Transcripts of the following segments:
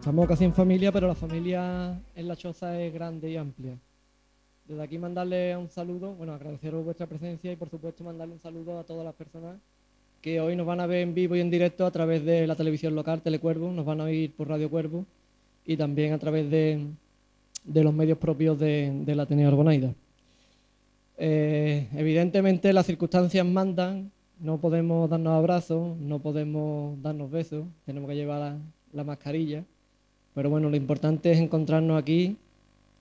Estamos casi en familia, pero la familia en la choza es grande y amplia. Desde aquí mandarle un saludo, bueno, agradeceros vuestra presencia y por supuesto mandarle un saludo a todas las personas que hoy nos van a ver en vivo y en directo a través de la televisión local Telecuervo, nos van a oír por Radio Cuervo y también a través de, de los medios propios de, la Atenea Arbonaida. Eh, evidentemente las circunstancias mandan, no podemos darnos abrazos, no podemos darnos besos, tenemos que llevar la, mascarilla, pero bueno, lo importante es encontrarnos aquí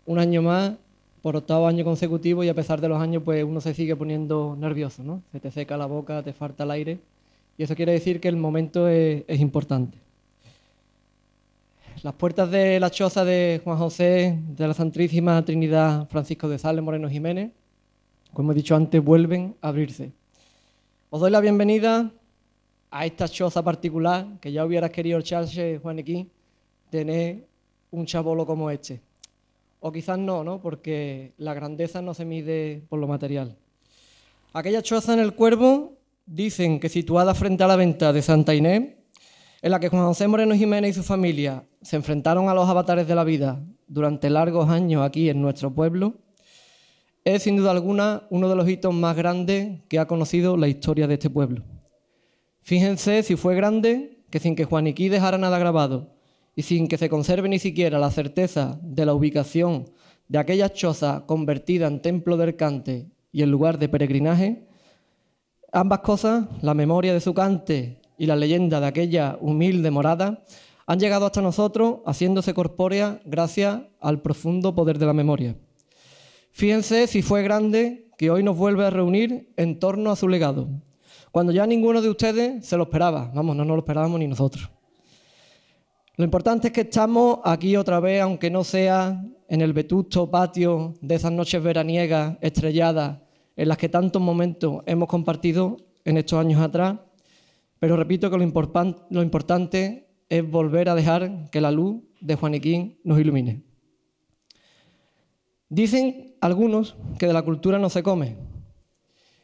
un año más por octavo año consecutivo y a pesar de los años, pues uno se sigue poniendo nervioso, ¿no? Se te seca la boca, te falta el aire. Y eso quiere decir que el momento es importante. Las puertas de la choza de Juan José de la Santísima Trinidad Francisco de Sales Moreno Jiménez, como he dicho antes, vuelven a abrirse. Os doy la bienvenida a esta choza particular que ya hubieras querido echarse, Juanequín, tener un chabolo como este. O quizás no, ¿no? Porque la grandeza no se mide por lo material. Aquella choza en el cuervo dicen que situada frente a la venta de Santa Inés, en la que Juan José Moreno Jiménez y su familia se enfrentaron a los avatares de la vida durante largos años aquí en nuestro pueblo, es sin duda alguna uno de los hitos más grandes que ha conocido la historia de este pueblo. Fíjense si fue grande que sin que Juaniquí dejara nada grabado y sin que se conserve ni siquiera la certeza de la ubicación de aquella choza convertida en templo del cante y en lugar de peregrinaje, ambas cosas, la memoria de su cante y la leyenda de aquella humilde morada han llegado hasta nosotros haciéndose corpórea gracias al profundo poder de la memoria. Fíjense si fue grande que hoy nos vuelve a reunir en torno a su legado, cuando ya ninguno de ustedes se lo esperaba, vamos, no nos lo esperábamos ni nosotros. Lo importante es que estamos aquí otra vez, aunque no sea en el vetusto patio de esas noches veraniegas estrelladas en las que tantos momentos hemos compartido en estos años atrás, pero repito que lo, importante es volver a dejar que la luz de Juaniquín nos ilumine. Dicen algunos que de la cultura no se come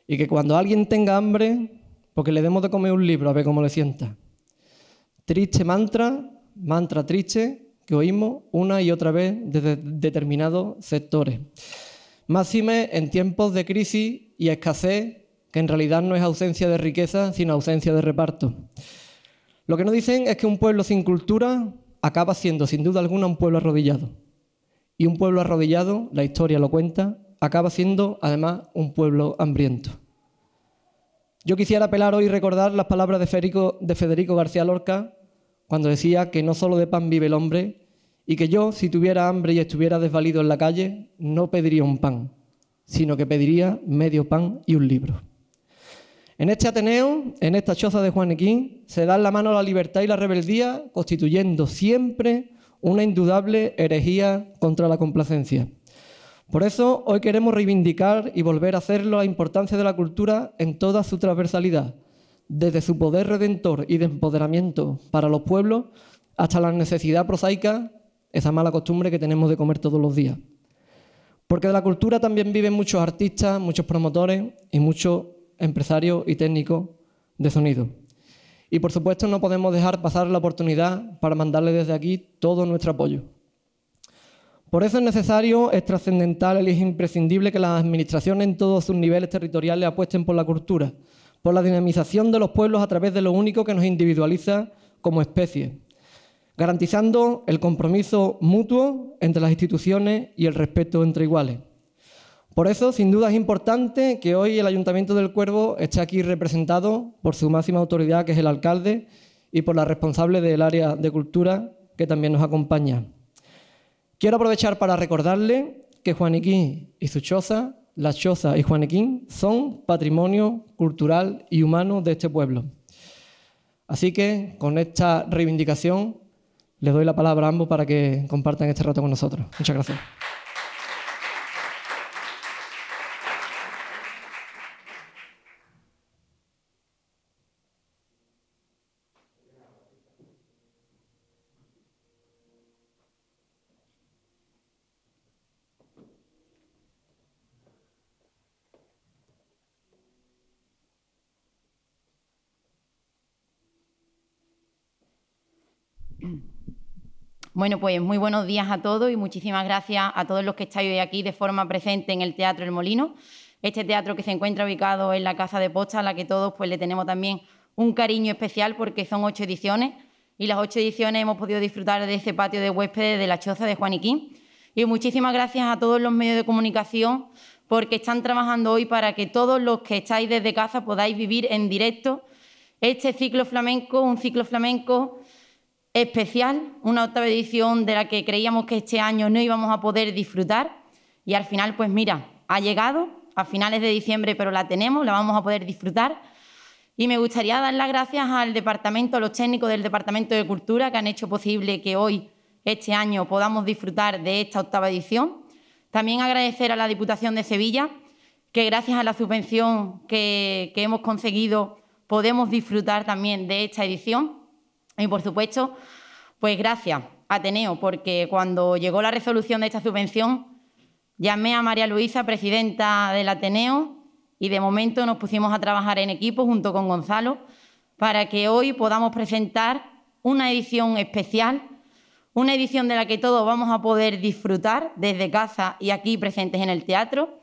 y que cuando alguien tenga hambre, porque le demos de comer un libro a ver cómo le sienta. Triste mantra, mantra triste que oímos una y otra vez desde determinados sectores. Máxime en tiempos de crisis y escasez que en realidad no es ausencia de riqueza, sino ausencia de reparto. Lo que no dicen es que un pueblo sin cultura acaba siendo, sin duda alguna, un pueblo arrodillado. Y un pueblo arrodillado, la historia lo cuenta, acaba siendo, además, un pueblo hambriento. Yo quisiera apelar hoy y recordar las palabras de Federico, de Federico García Lorca, cuando decía que no solo de pan vive el hombre, y que yo, si tuviera hambre y estuviera desvalido en la calle, no pediría un pan, sino que pediría medio pan y un libro. En este Ateneo, en esta choza de Juanequín, se dan la mano la libertad y la rebeldía, constituyendo siempre una indudable herejía contra la complacencia. Por eso hoy queremos reivindicar y volver a hacerlo la importancia de la cultura en toda su transversalidad, desde su poder redentor y de empoderamiento para los pueblos hasta la necesidad prosaica, esa mala costumbre que tenemos de comer todos los días. Porque de la cultura también viven muchos artistas, muchos promotores y muchos empresario y técnico de sonido. Y por supuesto no podemos dejar pasar la oportunidad para mandarle desde aquí todo nuestro apoyo. Por eso es necesario, es trascendental y es imprescindible que las administraciones en todos sus niveles territoriales apuesten por la cultura, por la dinamización de los pueblos a través de lo único que nos individualiza como especie, garantizando el compromiso mutuo entre las instituciones y el respeto entre iguales. Por eso, sin duda, es importante que hoy el Ayuntamiento del Cuervo esté aquí representado por su máxima autoridad, que es el alcalde, y por la responsable del área de cultura, que también nos acompaña. Quiero aprovechar para recordarle que Juaniquín y su choza, la choza y Juaniquín, son patrimonio cultural y humano de este pueblo. Así que, con esta reivindicación, les doy la palabra a ambos para que compartan este rato con nosotros. Muchas gracias. Bueno, pues muy buenos días a todos y muchísimas gracias a todos los que estáis hoy aquí de forma presente en el Teatro El Molino. Este teatro que se encuentra ubicado en la Casa de Posta, a la que todos pues, le tenemos también un cariño especial porque son ocho ediciones y las ocho ediciones hemos podido disfrutar de este patio de huéspedes de la choza de Juaniquín. Y muchísimas gracias a todos los medios de comunicación porque están trabajando hoy para que todos los que estáis desde casa podáis vivir en directo este ciclo flamenco, un ciclo flamenco especial, una octava edición de la que creíamos que este año no íbamos a poder disfrutar y al final, pues mira, ha llegado a finales de diciembre, pero la tenemos, la vamos a poder disfrutar. Y me gustaría dar las gracias al departamento, a los técnicos del Departamento de Cultura que han hecho posible que hoy, este año, podamos disfrutar de esta octava edición. También agradecer a la Diputación de Sevilla, que gracias a la subvención que, que hemos conseguido podemos disfrutar también de esta edición y por supuesto, pues gracias, Ateneo, porque cuando llegó la resolución de esta subvención, llamé a María Luisa, presidenta del Ateneo, y de momento nos pusimos a trabajar en equipo junto con Gonzalo para que hoy podamos presentar una edición especial, una edición de la que todos vamos a poder disfrutar desde casa y aquí presentes en el teatro.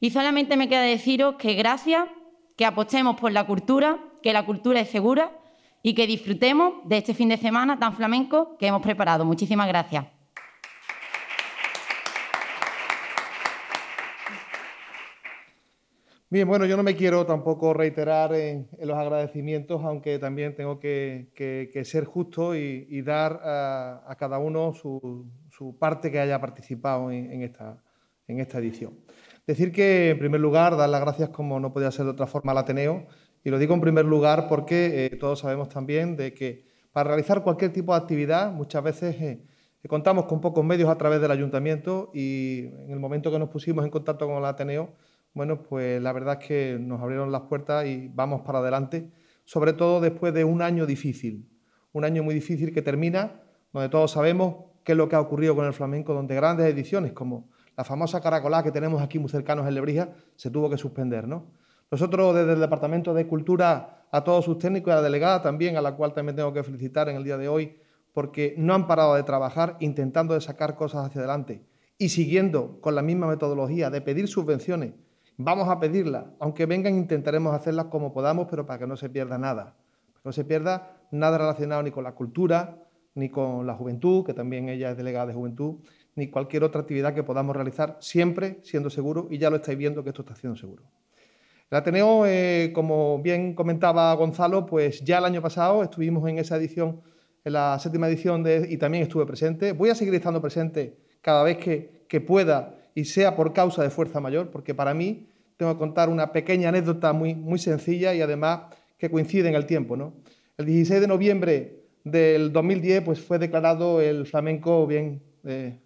Y solamente me queda deciros que gracias, que apostemos por la cultura, que la cultura es segura y que disfrutemos de este fin de semana tan flamenco que hemos preparado. Muchísimas gracias. Bien, bueno, yo no me quiero tampoco reiterar en, los agradecimientos, aunque también tengo que, ser justo y, dar a, cada uno su, parte que haya participado en, esta, en esta edición. Decir que, en primer lugar, dar las gracias, como no podía ser de otra forma, al Ateneo, y lo digo en primer lugar porque eh, todos sabemos también de que para realizar cualquier tipo de actividad muchas veces eh, contamos con pocos medios a través del ayuntamiento y en el momento que nos pusimos en contacto con el Ateneo, bueno, pues la verdad es que nos abrieron las puertas y vamos para adelante, sobre todo después de un año difícil, un año muy difícil que termina, donde todos sabemos qué es lo que ha ocurrido con el flamenco, donde grandes ediciones como la famosa Caracolá que tenemos aquí muy cercanos en Lebrija se tuvo que suspender, ¿no? Nosotros desde el Departamento de Cultura a todos sus técnicos y a la delegada también, a la cual también tengo que felicitar en el día de hoy, porque no han parado de trabajar intentando de sacar cosas hacia adelante y siguiendo con la misma metodología de pedir subvenciones. Vamos a pedirlas, aunque vengan intentaremos hacerlas como podamos, pero para que no se pierda nada. No se pierda nada relacionado ni con la cultura, ni con la juventud, que también ella es delegada de juventud, ni cualquier otra actividad que podamos realizar, siempre siendo seguro, y ya lo estáis viendo que esto está siendo seguro. El Ateneo, eh, como bien comentaba Gonzalo, pues ya el año pasado estuvimos en esa edición, en la séptima edición, y también estuve presente. Voy a seguir estando presente cada vez que, pueda y sea por causa de fuerza mayor, porque para mí tengo que contar una pequeña anécdota muy, muy sencilla y además que coincide en el tiempo. ¿no? El 16 de noviembre del 2010 pues, fue declarado el flamenco bien eh,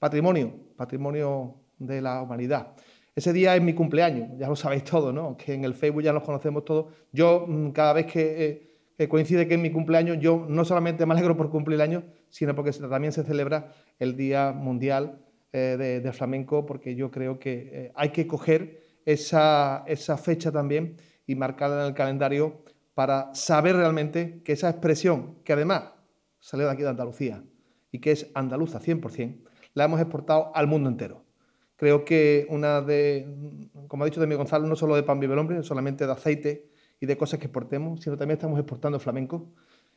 patrimonio, patrimonio de la humanidad. Ese día es mi cumpleaños, ya lo sabéis todos, ¿no? Que en el Facebook ya nos conocemos todos. Yo, mm, cada vez eh, que, coincide que es mi cumpleaños, yo no solamente me alegro por cumplir el año, sino porque también se celebra el Día Mundial eh, del de Flamenco, porque yo creo que eh, hay que coger esa, fecha también y marcarla en el calendario para saber realmente que esa expresión, que además sale de aquí de Andalucía y que es andaluza 100%, la hemos exportado al mundo entero. Creo que una de, como ha dicho Demi Gonzalo, no solo de pan vive el hombre, solamente de aceite y de cosas que exportemos, sino también estamos exportando flamenco.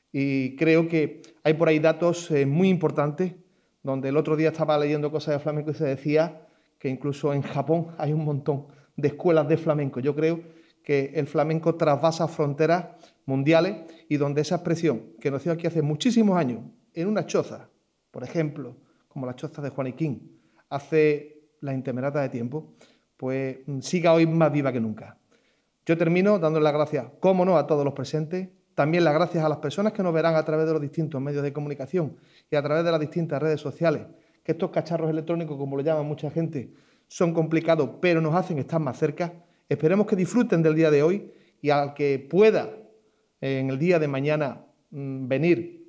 Y creo que hay por ahí datos eh, muy importantes, donde el otro día estaba leyendo cosas de flamenco y se decía que incluso en Japón hay un montón de escuelas de flamenco. Yo creo que el flamenco trasvasa fronteras mundiales y donde esa expresión que nació aquí hace muchísimos años, en una choza, por ejemplo, como la choza de Juan Juaniquín, hace la intemerata de tiempo, pues mm, siga hoy más viva que nunca. Yo termino dándole las gracias, cómo no, a todos los presentes, también las gracias a las personas que nos verán a través de los distintos medios de comunicación y a través de las distintas redes sociales, que estos cacharros electrónicos, como lo llama mucha gente, son complicados, pero nos hacen estar más cerca. Esperemos que disfruten del día de hoy y al que pueda en el día de mañana mm, venir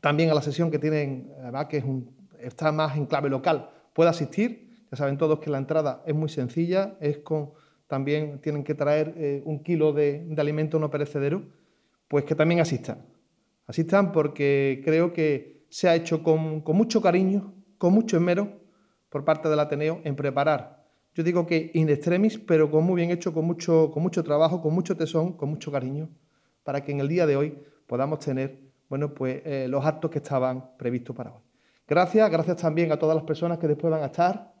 también a la sesión que tienen, que es un, está más en clave local, pueda asistir ya saben todos que la entrada es muy sencilla, es con, también tienen que traer eh, un kilo de, de alimento no perecedero, pues que también asistan. Asistan porque creo que se ha hecho con, mucho cariño, con mucho esmero por parte del Ateneo en preparar. Yo digo que in extremis, pero con muy bien hecho, con mucho, con mucho trabajo, con mucho tesón, con mucho cariño, para que en el día de hoy podamos tener bueno, pues, eh, los actos que estaban previstos para hoy. Gracias, gracias también a todas las personas que después van a estar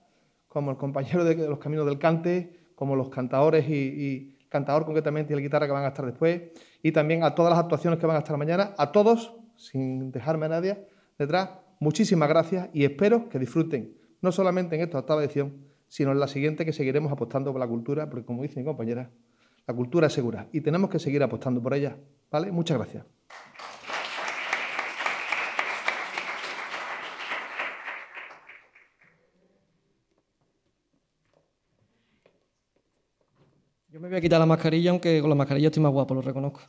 como el compañero de los caminos del cante, como los cantadores y, y cantador concretamente y la guitarra que van a estar después, y también a todas las actuaciones que van a estar mañana, a todos, sin dejarme a nadie detrás, muchísimas gracias y espero que disfruten, no solamente en esta octava edición, sino en la siguiente que seguiremos apostando por la cultura, porque como dice mi compañera, la cultura es segura y tenemos que seguir apostando por ella. ¿Vale? Muchas gracias. voy a quitar la mascarilla, aunque con la mascarilla estoy más guapo, lo reconozco.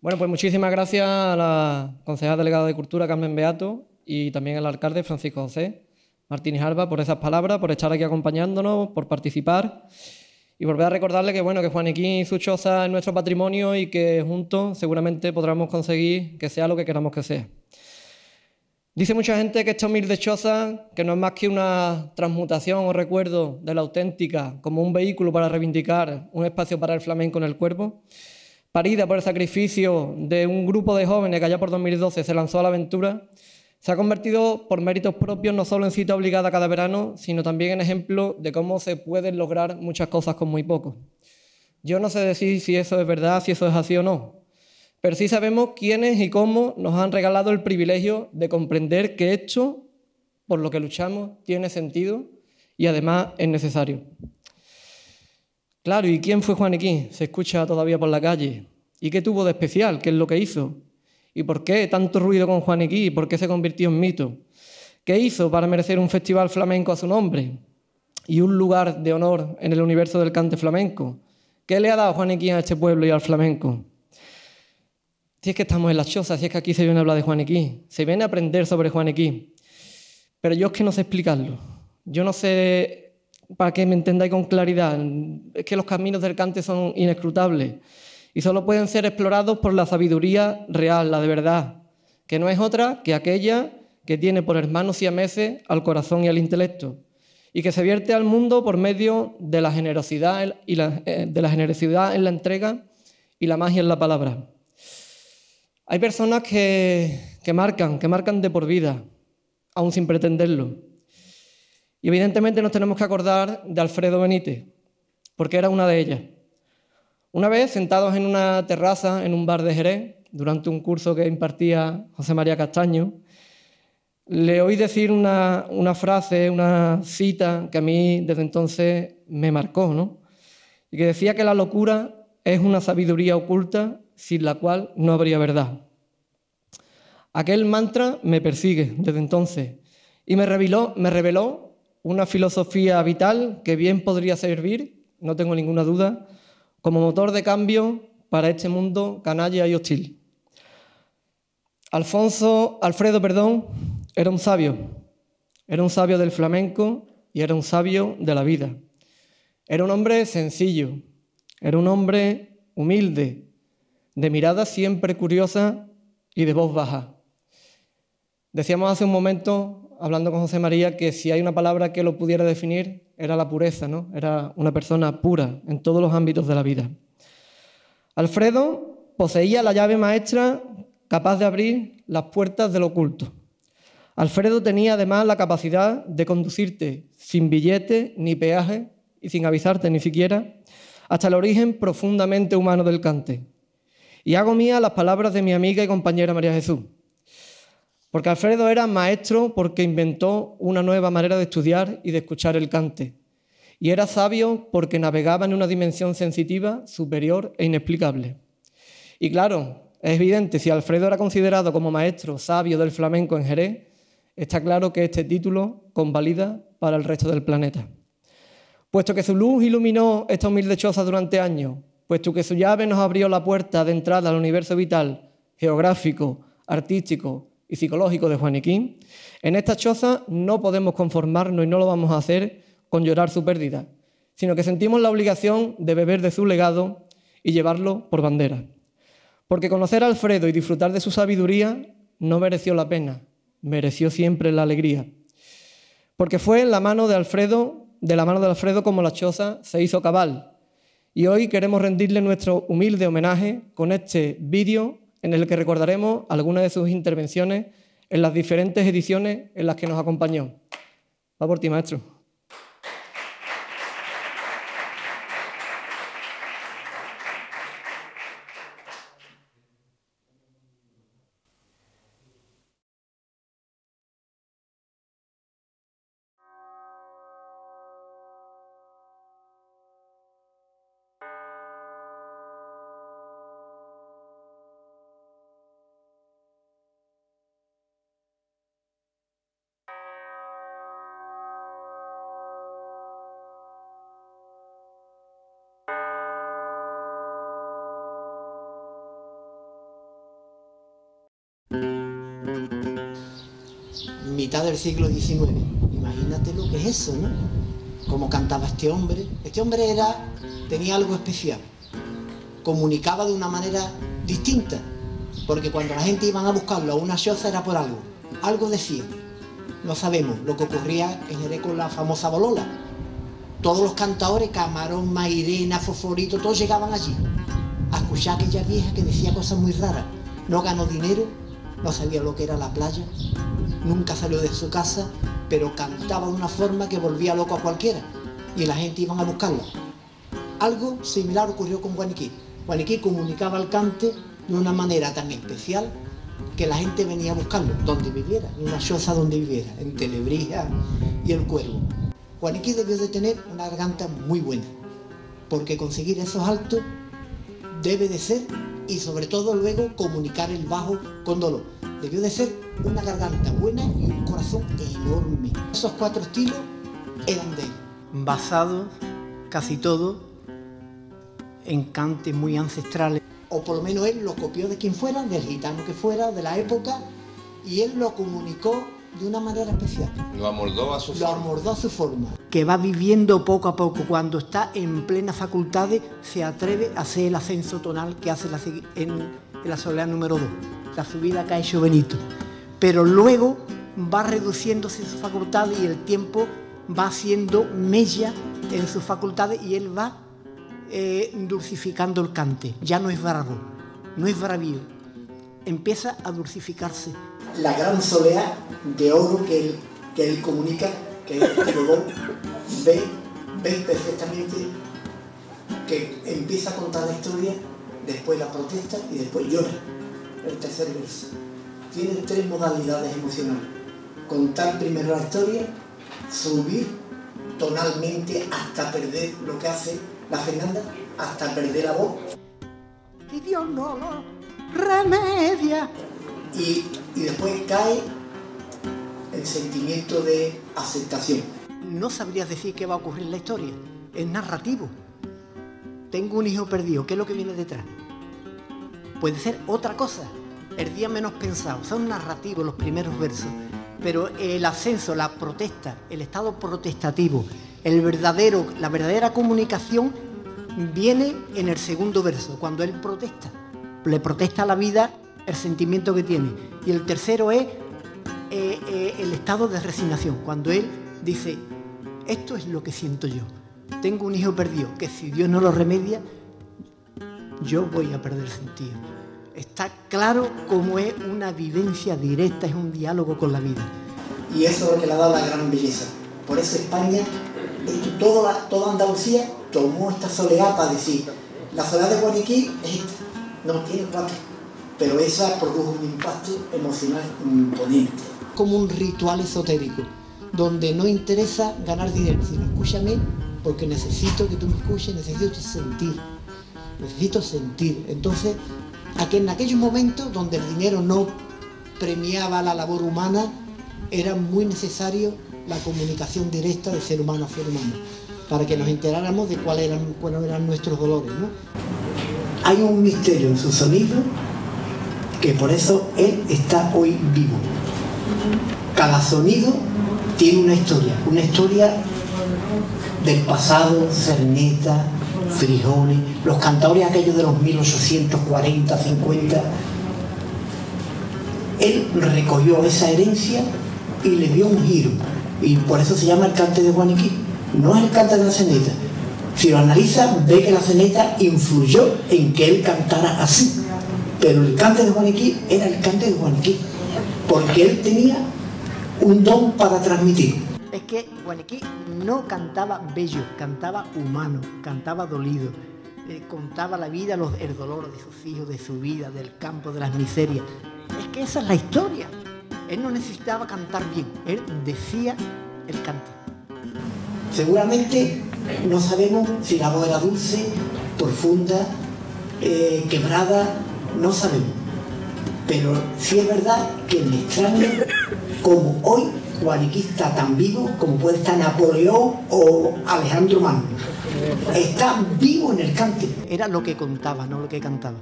Bueno, pues muchísimas gracias a la concejal delegada de Cultura, Carmen Beato, y también al alcalde Francisco José Martínez Alba por esas palabras, por estar aquí acompañándonos, por participar. Y volver a recordarle que, bueno, que y su es nuestro patrimonio y que juntos seguramente podremos conseguir que sea lo que queramos que sea. Dice mucha gente que esta humilde choza, que no es más que una transmutación o recuerdo de la auténtica, como un vehículo para reivindicar un espacio para el flamenco en el cuerpo, parida por el sacrificio de un grupo de jóvenes que allá por 2012 se lanzó a la aventura, se ha convertido por méritos propios no solo en cita obligada cada verano, sino también en ejemplo de cómo se pueden lograr muchas cosas con muy poco. Yo no sé decir si eso es verdad, si eso es así o no, pero sí sabemos quiénes y cómo nos han regalado el privilegio de comprender que esto por lo que luchamos tiene sentido y además es necesario. Claro, ¿y quién fue Juaniquín? Se escucha todavía por la calle. ¿Y qué tuvo de especial? ¿Qué es lo que hizo? ¿Y por qué tanto ruido con Juaniquín? ¿Y por qué se convirtió en mito? ¿Qué hizo para merecer un festival flamenco a su nombre y un lugar de honor en el universo del cante flamenco? ¿Qué le ha dado Juaniquín a este pueblo y al flamenco? Si es que estamos en las choza, si es que aquí se viene a hablar de Juan X, se viene a aprender sobre Juan X, Pero yo es que no sé explicarlo. Yo no sé, para que me entendáis con claridad, es que los caminos del cante son inescrutables y solo pueden ser explorados por la sabiduría real, la de verdad, que no es otra que aquella que tiene por hermanos y meses al corazón y al intelecto, y que se vierte al mundo por medio de la generosidad, y eh, de la generosidad en la entrega y la magia en la palabra. Hay personas que, marcan, que marcan de por vida, aún sin pretenderlo. Y evidentemente nos tenemos que acordar de Alfredo Benítez, porque era una de ellas. Una vez, sentados en una terraza en un bar de Jerez, durante un curso que impartía José María Castaño, le oí decir una, una frase, una cita que a mí desde entonces me marcó, ¿no? Y que decía que la locura es una sabiduría oculta sin la cual no habría verdad. Aquel mantra me persigue desde entonces y me reveló, una filosofía vital que bien podría servir, no tengo ninguna duda, como motor de cambio para este mundo canalla y hostil. Alfonso, Alfredo, perdón, era un sabio. Era un sabio del flamenco y era un sabio de la vida. Era un hombre sencillo, era un hombre humilde, de mirada siempre curiosa y de voz baja. Decíamos hace un momento, hablando con José María, que si hay una palabra que lo pudiera definir, era la pureza, ¿no? Era una persona pura en todos los ámbitos de la vida. Alfredo poseía la llave maestra capaz de abrir las puertas del oculto. Alfredo tenía además la capacidad de conducirte sin billete ni peaje y sin avisarte ni siquiera hasta el origen profundamente humano del cante, y hago mía las palabras de mi amiga y compañera María Jesús. Porque Alfredo era maestro porque inventó una nueva manera de estudiar y de escuchar el cante. Y era sabio porque navegaba en una dimensión sensitiva, superior e inexplicable. Y claro, es evidente, si Alfredo era considerado como maestro sabio del flamenco en Jerez, está claro que este título convalida para el resto del planeta. Puesto que su luz iluminó esta humilde choza durante años puesto que su llave nos abrió la puerta de entrada al universo vital, geográfico, artístico y psicológico de Juaniquín, en esta choza no podemos conformarnos y no lo vamos a hacer con llorar su pérdida, sino que sentimos la obligación de beber de su legado y llevarlo por bandera. Porque conocer a Alfredo y disfrutar de su sabiduría no mereció la pena, mereció siempre la alegría. Porque fue en la mano de Alfredo, de la mano de Alfredo como la choza se hizo cabal, y hoy queremos rendirle nuestro humilde homenaje con este vídeo en el que recordaremos algunas de sus intervenciones en las diferentes ediciones en las que nos acompañó. Va por ti, maestro. siglo XIX. Imagínate lo que es eso, ¿no? Como cantaba este hombre. Este hombre era, tenía algo especial. Comunicaba de una manera distinta. Porque cuando la gente iban a buscarlo a una choza era por algo. Algo decía. No sabemos lo que ocurría en Jerez con la famosa Bolola. Todos los cantadores, Camarón, Mairena, Foforito, todos llegaban allí a escuchar a aquella vieja que decía cosas muy raras. No ganó dinero, no sabía lo que era la playa, nunca salió de su casa, pero cantaba de una forma que volvía loco a cualquiera y la gente iba a buscarlo. Algo similar ocurrió con Juaniquí. Juaniquí comunicaba al cante de una manera tan especial que la gente venía a buscarlo, donde viviera, en una choza donde viviera, en Telebrija y el Cuervo. Juaniquí debió de tener una garganta muy buena, porque conseguir esos altos debe de ser, y sobre todo luego comunicar el bajo con dolor, debió de ser una garganta buena y un corazón enorme. Esos cuatro estilos eran de él. Basado casi todo en cantes muy ancestrales. O por lo menos él lo copió de quien fuera, del gitano que fuera, de la época, y él lo comunicó de una manera especial. Lo amordó a su forma. Que va viviendo poco a poco. Cuando está en plena facultad... se atreve a hacer el ascenso tonal que hace en, la soledad número 2. La subida que ha Benito pero luego va reduciéndose su facultad y el tiempo va haciendo mella en sus facultades y él va eh, dulcificando el cante. Ya no es bravo, no es bravío, empieza a dulcificarse. La gran soleá de oro que él, comunica, que él ve, ve perfectamente que empieza a contar la historia, después la protesta y después llora. El tercer verso tiene tres modalidades emocionales. Contar primero la historia, subir tonalmente hasta perder lo que hace la Fernanda, hasta perder la voz. Y Dios no remedia. Y, y después cae el sentimiento de aceptación. No sabrías decir qué va a ocurrir en la historia. Es narrativo. Tengo un hijo perdido, ¿qué es lo que viene detrás? Puede ser otra cosa el día menos pensado. Son narrativos los primeros versos, pero el ascenso, la protesta, el estado protestativo, el verdadero, la verdadera comunicación viene en el segundo verso, cuando él protesta. Le protesta a la vida el sentimiento que tiene. Y el tercero es eh, eh, el estado de resignación, cuando él dice, esto es lo que siento yo. Tengo un hijo perdido que si Dios no lo remedia, yo voy a perder sentido. Está claro cómo es una vivencia directa, es un diálogo con la vida. Y eso es lo que le ha dado la gran belleza. Por eso España, toda, toda Andalucía tomó esta soledad para decir, la soledad de Guaniquí es esta, no tiene cuatro, pero esa produjo un impacto emocional imponente. Como un ritual esotérico, donde no interesa ganar dinero, sino escúchame porque necesito que tú me escuches, necesito sentir, necesito sentir. Entonces que en aquellos momentos donde el dinero no premiaba la labor humana, era muy necesario la comunicación directa de ser humano a ser humano, para que nos enteráramos de cuáles eran, cuáles eran nuestros dolores. Hay un misterio en su sonido que por eso él está hoy vivo. Cada sonido tiene una historia, una historia del pasado, cerneta, Frijoles, los cantadores aquellos de los 1840, 50. Él recogió esa herencia y le dio un giro. Y por eso se llama el cante de Guaniquí. No es el cante de la ceneta. Si lo analiza, ve que la ceneta influyó en que él cantara así. Pero el cante de Juaniquí era el cante de Juaniquí Porque él tenía un don para transmitir es que Guanequí no cantaba bello, cantaba humano, cantaba dolido. Eh, contaba la vida, los, el dolor de sus hijos, de su vida, del campo, de las miserias. Es que esa es la historia. Él no necesitaba cantar bien, él decía el canto. Seguramente no sabemos si la voz era dulce, profunda, eh, quebrada, no sabemos. Pero sí es verdad que me extraña como hoy está tan vivo como puede estar Napoleón o Alejandro Magno. Está vivo en el cante. Era lo que contaba, no lo que cantaba.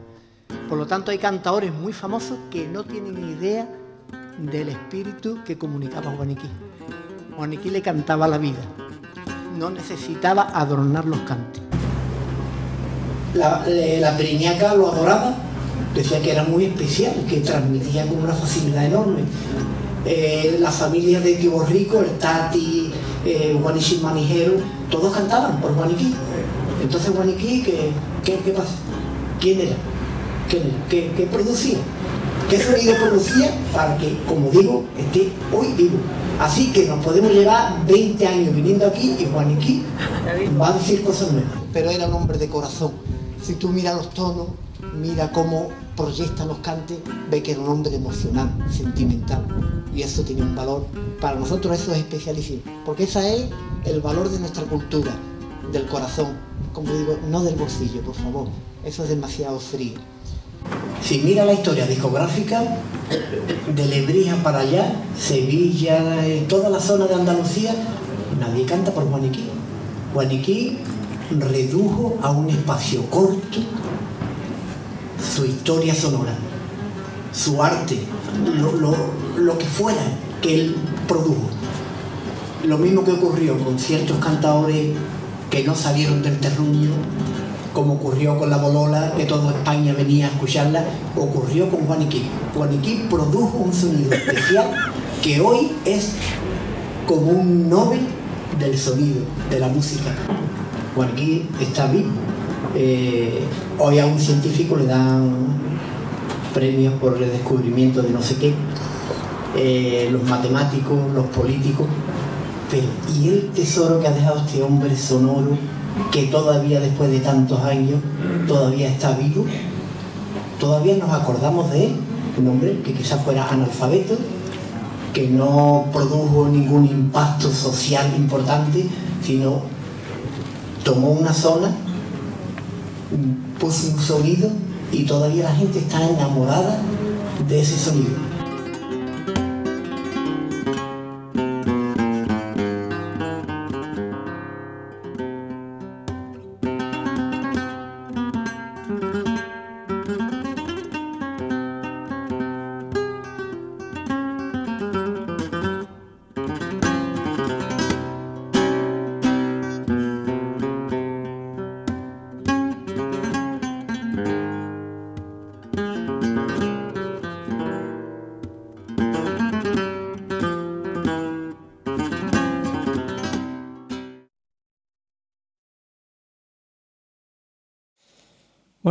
Por lo tanto, hay cantadores muy famosos que no tienen idea del espíritu que comunicaba Juaniquí. Juaniquí le cantaba la vida. No necesitaba adornar los cantes. La, la lo adoraba, decía que era muy especial, que transmitía con una facilidad enorme las eh, la familia de Rico, el Tati, eh, Juanichi Manijero, todos cantaban por Juaniquí. Entonces Juaniquí, ¿qué, qué, qué ¿Quién era? ¿Qué, ¿Qué, producía? ¿Qué sonido producía para que, como digo, esté hoy vivo? Así que nos podemos llevar 20 años viniendo aquí y Juaniquí va a decir cosas nuevas. Pero era un hombre de corazón. Si tú miras los tonos, mira cómo proyecta, los cantes, ve que era un hombre emocional, sentimental. Y eso tiene un valor. Para nosotros eso es especialísimo, porque ese es el valor de nuestra cultura, del corazón. Como digo, no del bolsillo, por favor. Eso es demasiado frío. Si mira la historia discográfica, de Lebrija para allá, Sevilla, eh, toda la zona de Andalucía, nadie canta por Juaniquí Juaniquí redujo a un espacio corto su historia sonora, su arte, lo, que fuera que él produjo. Lo mismo que ocurrió con ciertos cantadores que no salieron del terruño, como ocurrió con la Bolola, que toda España venía a escucharla, ocurrió con Juaniquí. Juaniquí produjo un sonido especial que hoy es como un Nobel del sonido, de la música. Juaniquí está vivo. Eh, hoy a un científico le dan premios por el descubrimiento de no sé qué, eh, los matemáticos, los políticos, pero ¿y el tesoro que ha dejado este hombre sonoro que todavía después de tantos años todavía está vivo? Todavía nos acordamos de él, un hombre que quizás fuera analfabeto, que no produjo ningún impacto social importante, sino tomó una zona puso un sonido y todavía la gente está enamorada de ese sonido.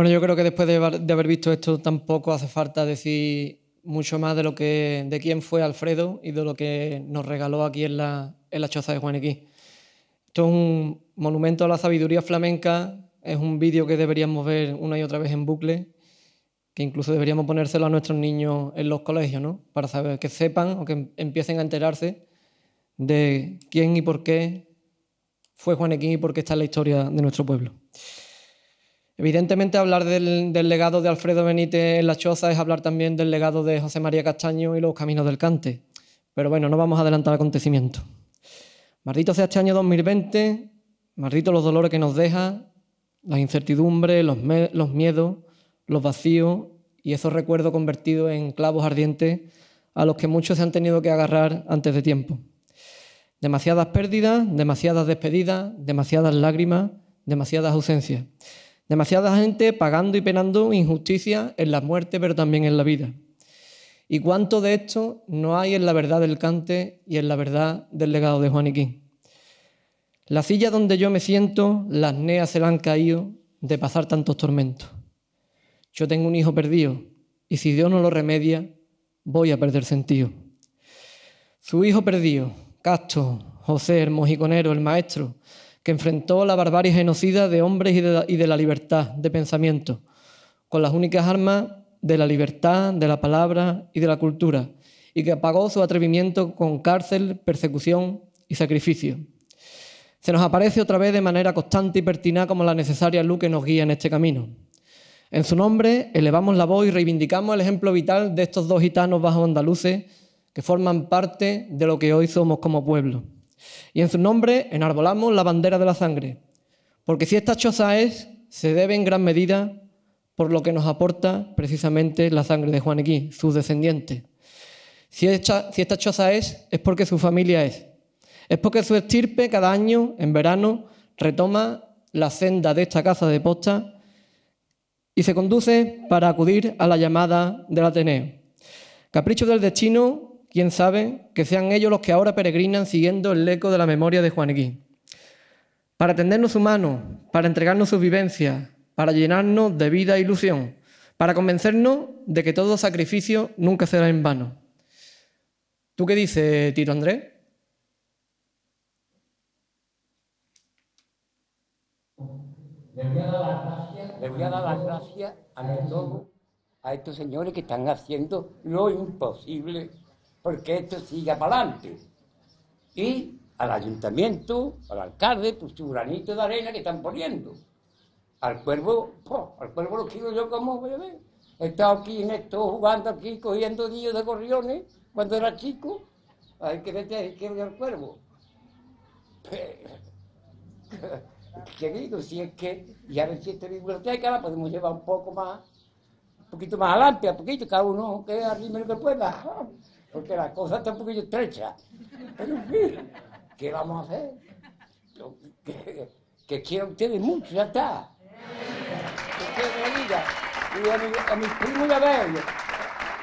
Bueno, yo creo que después de, haber visto esto tampoco hace falta decir mucho más de lo que de quién fue Alfredo y de lo que nos regaló aquí en la, choza de Juanequí. Esto es un monumento a la sabiduría flamenca, es un vídeo que deberíamos ver una y otra vez en bucle, que incluso deberíamos ponérselo a nuestros niños en los colegios, ¿no? Para saber, que sepan o que empiecen a enterarse de quién y por qué fue Juanequín y por qué está en la historia de nuestro pueblo. Evidentemente hablar del, legado de Alfredo Benítez en La Choza es hablar también del legado de José María Castaño y los Caminos del Cante. Pero bueno, no vamos a adelantar acontecimientos. Maldito sea este año 2020, maldito los dolores que nos deja, las incertidumbres, los, los miedos, los vacíos y esos recuerdos convertidos en clavos ardientes a los que muchos se han tenido que agarrar antes de tiempo. Demasiadas pérdidas, demasiadas despedidas, demasiadas lágrimas, demasiadas ausencias. Demasiada gente pagando y penando injusticia en la muerte, pero también en la vida. ¿Y cuánto de esto no hay en la verdad del cante y en la verdad del legado de Juaniquín? La silla donde yo me siento, las neas se han caído de pasar tantos tormentos. Yo tengo un hijo perdido y si Dios no lo remedia, voy a perder sentido. Su hijo perdido, Castro, José, el mojiconero, el maestro, que enfrentó la barbarie genocida de hombres y de, la, libertad de pensamiento, con las únicas armas de la libertad, de la palabra y de la cultura, y que apagó su atrevimiento con cárcel, persecución y sacrificio. Se nos aparece otra vez de manera constante y pertinaz como la necesaria luz que nos guía en este camino. En su nombre elevamos la voz y reivindicamos el ejemplo vital de estos dos gitanos bajo andaluces que forman parte de lo que hoy somos como pueblo. Y en su nombre enarbolamos la bandera de la sangre, porque si esta choza es, se debe en gran medida por lo que nos aporta precisamente la sangre de Juanequí, sus descendientes. Si esta, si esta choza es, es porque su familia es. Es porque su estirpe cada año, en verano, retoma la senda de esta casa de posta y se conduce para acudir a la llamada del Ateneo. Capricho del destino quién sabe, que sean ellos los que ahora peregrinan siguiendo el eco de la memoria de Juan Gui. Para tendernos su mano, para entregarnos sus vivencias, para llenarnos de vida e ilusión, para convencernos de que todo sacrificio nunca será en vano. ¿Tú qué dices, Tito Andrés? Le voy a dar las gracias, a dar las a todos, a estos señores que están haciendo lo imposible porque esto sigue para adelante. Y al ayuntamiento, al alcalde, pues su granito de arena que están poniendo. Al cuervo, al cuervo lo quiero yo como, voy He estado aquí en esto, jugando aquí, cogiendo niños de gorriones cuando era chico. Hay que meter, el que al cuervo. ¿Qué digo? Si es que ya existe biblioteca, la podemos llevar un poco más, un poquito más adelante, a poquito, cada uno que arriba lo que pueda porque la cosa está un poquillo estrecha. Pero ¿qué vamos a hacer? Que, que quiero a ustedes mucho, ya está. Que y a, mi, mis primos de verlo.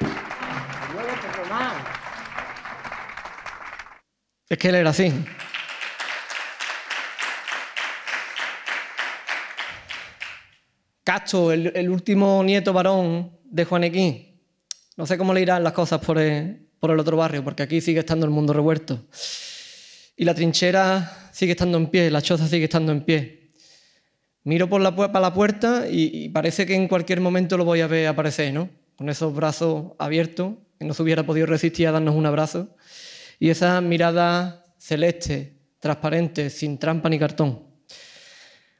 lo más. Es que él era así. Castro, el, último nieto varón de Juanequín. No sé cómo le irán las cosas por, por el otro barrio, porque aquí sigue estando el mundo revuelto. Y la trinchera sigue estando en pie, la choza sigue estando en pie. Miro por la, para la puerta y, y parece que en cualquier momento lo voy a ver aparecer, ¿no? Con esos brazos abiertos, que no se hubiera podido resistir a darnos un abrazo. Y esa mirada celeste, transparente, sin trampa ni cartón.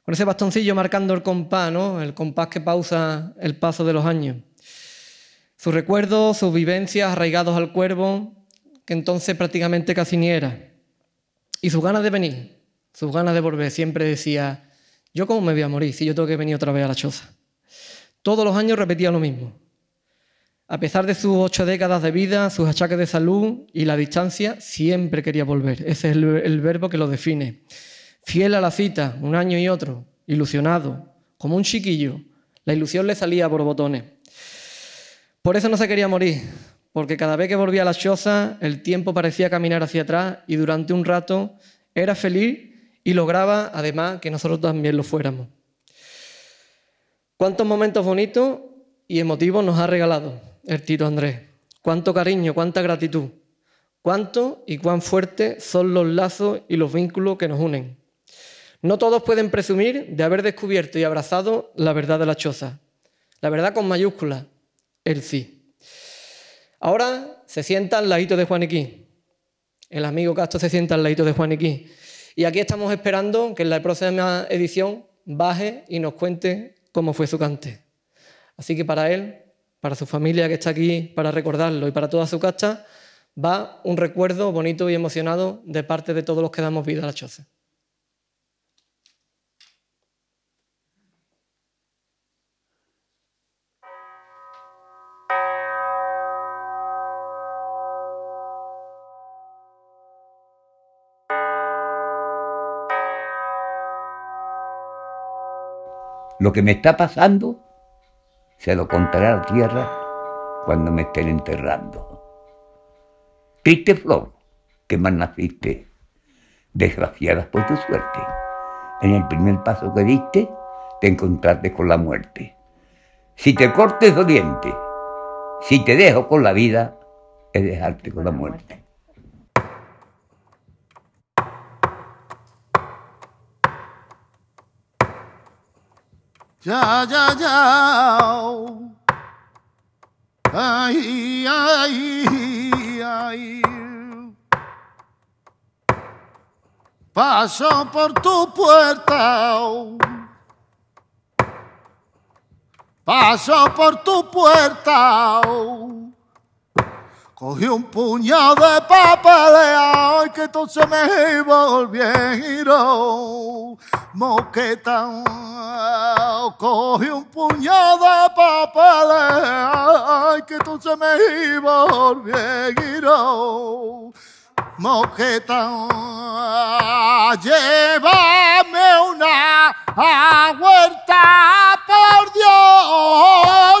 Con ese bastoncillo marcando el compás, ¿no? El compás que pausa el paso de los años sus recuerdos, sus vivencias arraigados al cuervo, que entonces prácticamente casi ni era, y sus ganas de venir, sus ganas de volver. Siempre decía, yo cómo me voy a morir si yo tengo que venir otra vez a la choza. Todos los años repetía lo mismo. A pesar de sus ocho décadas de vida, sus achaques de salud y la distancia, siempre quería volver. Ese es el, el verbo que lo define. Fiel a la cita, un año y otro, ilusionado, como un chiquillo. La ilusión le salía por botones. Por eso no se quería morir, porque cada vez que volvía a la choza, el tiempo parecía caminar hacia atrás y durante un rato era feliz y lograba, además, que nosotros también lo fuéramos. Cuántos momentos bonitos y emotivos nos ha regalado el Tito Andrés. Cuánto cariño, cuánta gratitud. Cuánto y cuán fuerte son los lazos y los vínculos que nos unen. No todos pueden presumir de haber descubierto y abrazado la verdad de la choza. La verdad con mayúsculas, el sí. Ahora se sienta al ladito de Juaniquí. El amigo Castro se sienta al ladito de Juaniquí. Y aquí estamos esperando que en la próxima edición baje y nos cuente cómo fue su cante. Así que para él, para su familia que está aquí, para recordarlo y para toda su casta, va un recuerdo bonito y emocionado de parte de todos los que damos vida a la choza. Lo que me está pasando, se lo contará la tierra cuando me estén enterrando. Triste flor, que más naciste, desgraciada por tu suerte. En el primer paso que diste, te encontraste con la muerte. Si te cortes los dientes, si te dejo con la vida, es dejarte con la muerte. Ya, ya, ya. Ay, ay, ay. Paso por tu puerta. Paso por tu puerta. Cogí un puñado de papel ay, que se me iba volviendo moqueta. Cogí un puñado de papel ay, que entonces me iba volviendo moqueta. Llévame una huerta, por Dios.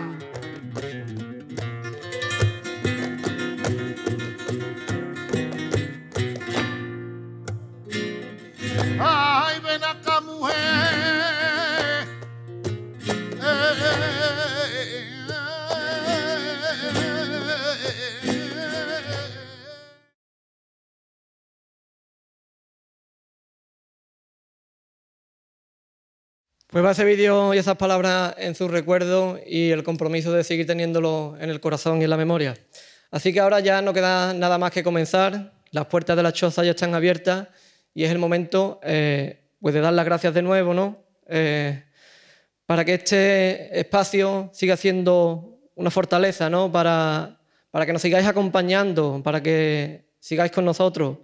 Pues va ese vídeo y esas palabras en su recuerdo y el compromiso de seguir teniéndolo en el corazón y en la memoria. Así que ahora ya no queda nada más que comenzar. Las puertas de la choza ya están abiertas y es el momento eh, pues de dar las gracias de nuevo, ¿no? Eh, para que este espacio siga siendo una fortaleza, ¿no? Para, para que nos sigáis acompañando, para que sigáis con nosotros.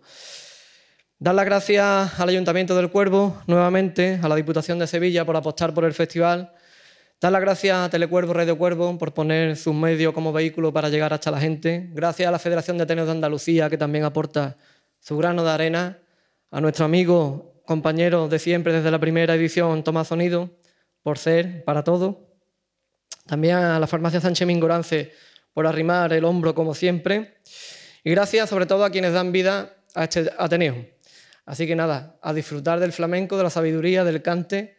Dar las gracias al Ayuntamiento del Cuervo, nuevamente a la Diputación de Sevilla por apostar por el festival. Dar las gracias a Telecuervo, Radio Cuervo, por poner sus medios como vehículo para llegar hasta la gente. Gracias a la Federación de Ateneos de Andalucía, que también aporta su grano de arena. A nuestro amigo, compañero de siempre desde la primera edición, Tomás Sonido, por ser para todo. También a la Farmacia Sánchez Mingorance por arrimar el hombro como siempre. Y gracias sobre todo a quienes dan vida a este Ateneo. Así que nada, a disfrutar del flamenco, de la sabiduría, del cante.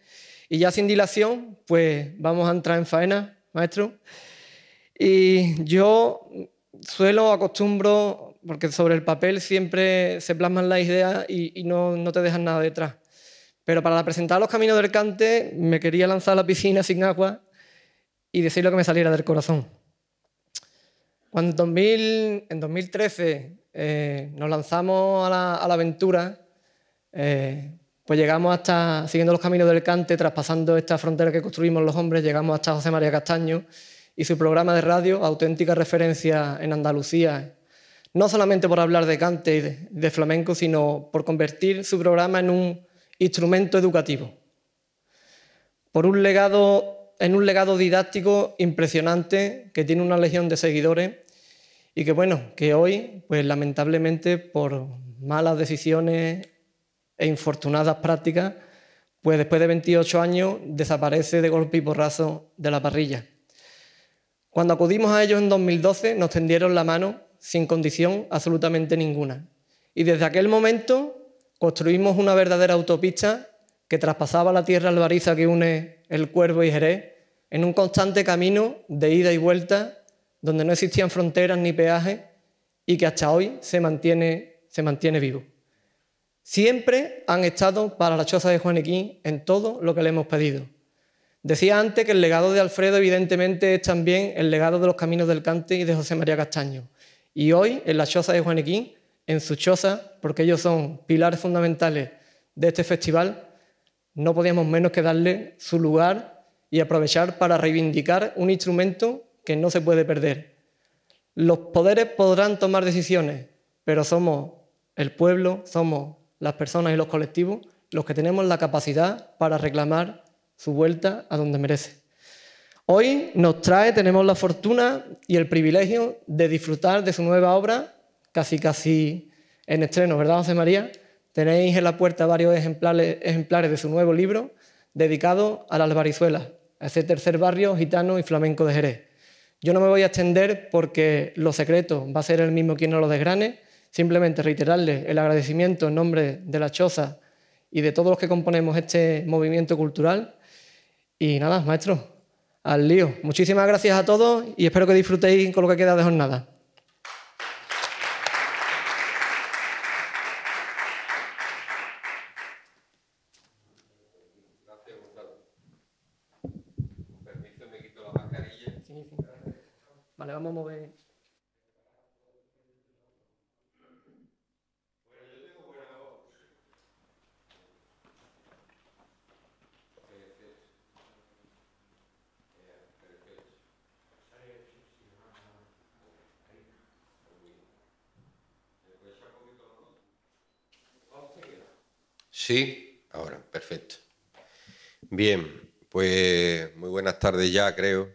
Y ya sin dilación, pues vamos a entrar en faena, maestro. Y yo suelo, acostumbro, porque sobre el papel siempre se plasman las ideas y, no, te dejan nada detrás. Pero para presentar los caminos del cante me quería lanzar a la piscina sin agua y decir lo que me saliera del corazón. Cuando en, 2013 eh, nos lanzamos a la aventura, eh, pues llegamos hasta, siguiendo los caminos del Cante, traspasando esta frontera que construimos los hombres, llegamos hasta José María Castaño y su programa de radio, auténtica referencia en Andalucía, no solamente por hablar de cante y de, de, flamenco, sino por convertir su programa en un instrumento educativo, por un legado, en un legado didáctico impresionante que tiene una legión de seguidores y que bueno, que hoy, pues lamentablemente por malas decisiones e infortunadas prácticas, pues después de 28 años desaparece de golpe y porrazo de la parrilla. Cuando acudimos a ellos en 2012 nos tendieron la mano sin condición absolutamente ninguna. Y desde aquel momento construimos una verdadera autopista que traspasaba la tierra albariza que une el Cuervo y Jerez en un constante camino de ida y vuelta donde no existían fronteras ni peajes y que hasta hoy se mantiene, se mantiene vivo. Siempre han estado para la choza de Juanequín en todo lo que le hemos pedido. Decía antes que el legado de Alfredo evidentemente es también el legado de los caminos del cante y de José María Castaño. Y hoy en la choza de Juanequín, en su choza, porque ellos son pilares fundamentales de este festival, no podíamos menos que darle su lugar y aprovechar para reivindicar un instrumento que no se puede perder. Los poderes podrán tomar decisiones, pero somos el pueblo, somos las personas y los colectivos, los que tenemos la capacidad para reclamar su vuelta a donde merece. Hoy nos trae, tenemos la fortuna y el privilegio de disfrutar de su nueva obra, casi casi en estreno, ¿verdad, José María? Tenéis en la puerta varios ejemplares, ejemplares de su nuevo libro dedicado a las Albarizuela, a ese tercer barrio gitano y flamenco de Jerez. Yo no me voy a extender porque lo secreto va a ser el mismo quien no lo desgrane, simplemente reiterarle el agradecimiento en nombre de la Choza y de todos los que componemos este movimiento cultural. Y nada, maestro, al lío. Muchísimas gracias a todos y espero que disfrutéis con lo que queda de jornada. Vale, Sí, ahora, perfecto. Bien, pues muy buenas tardes ya, creo.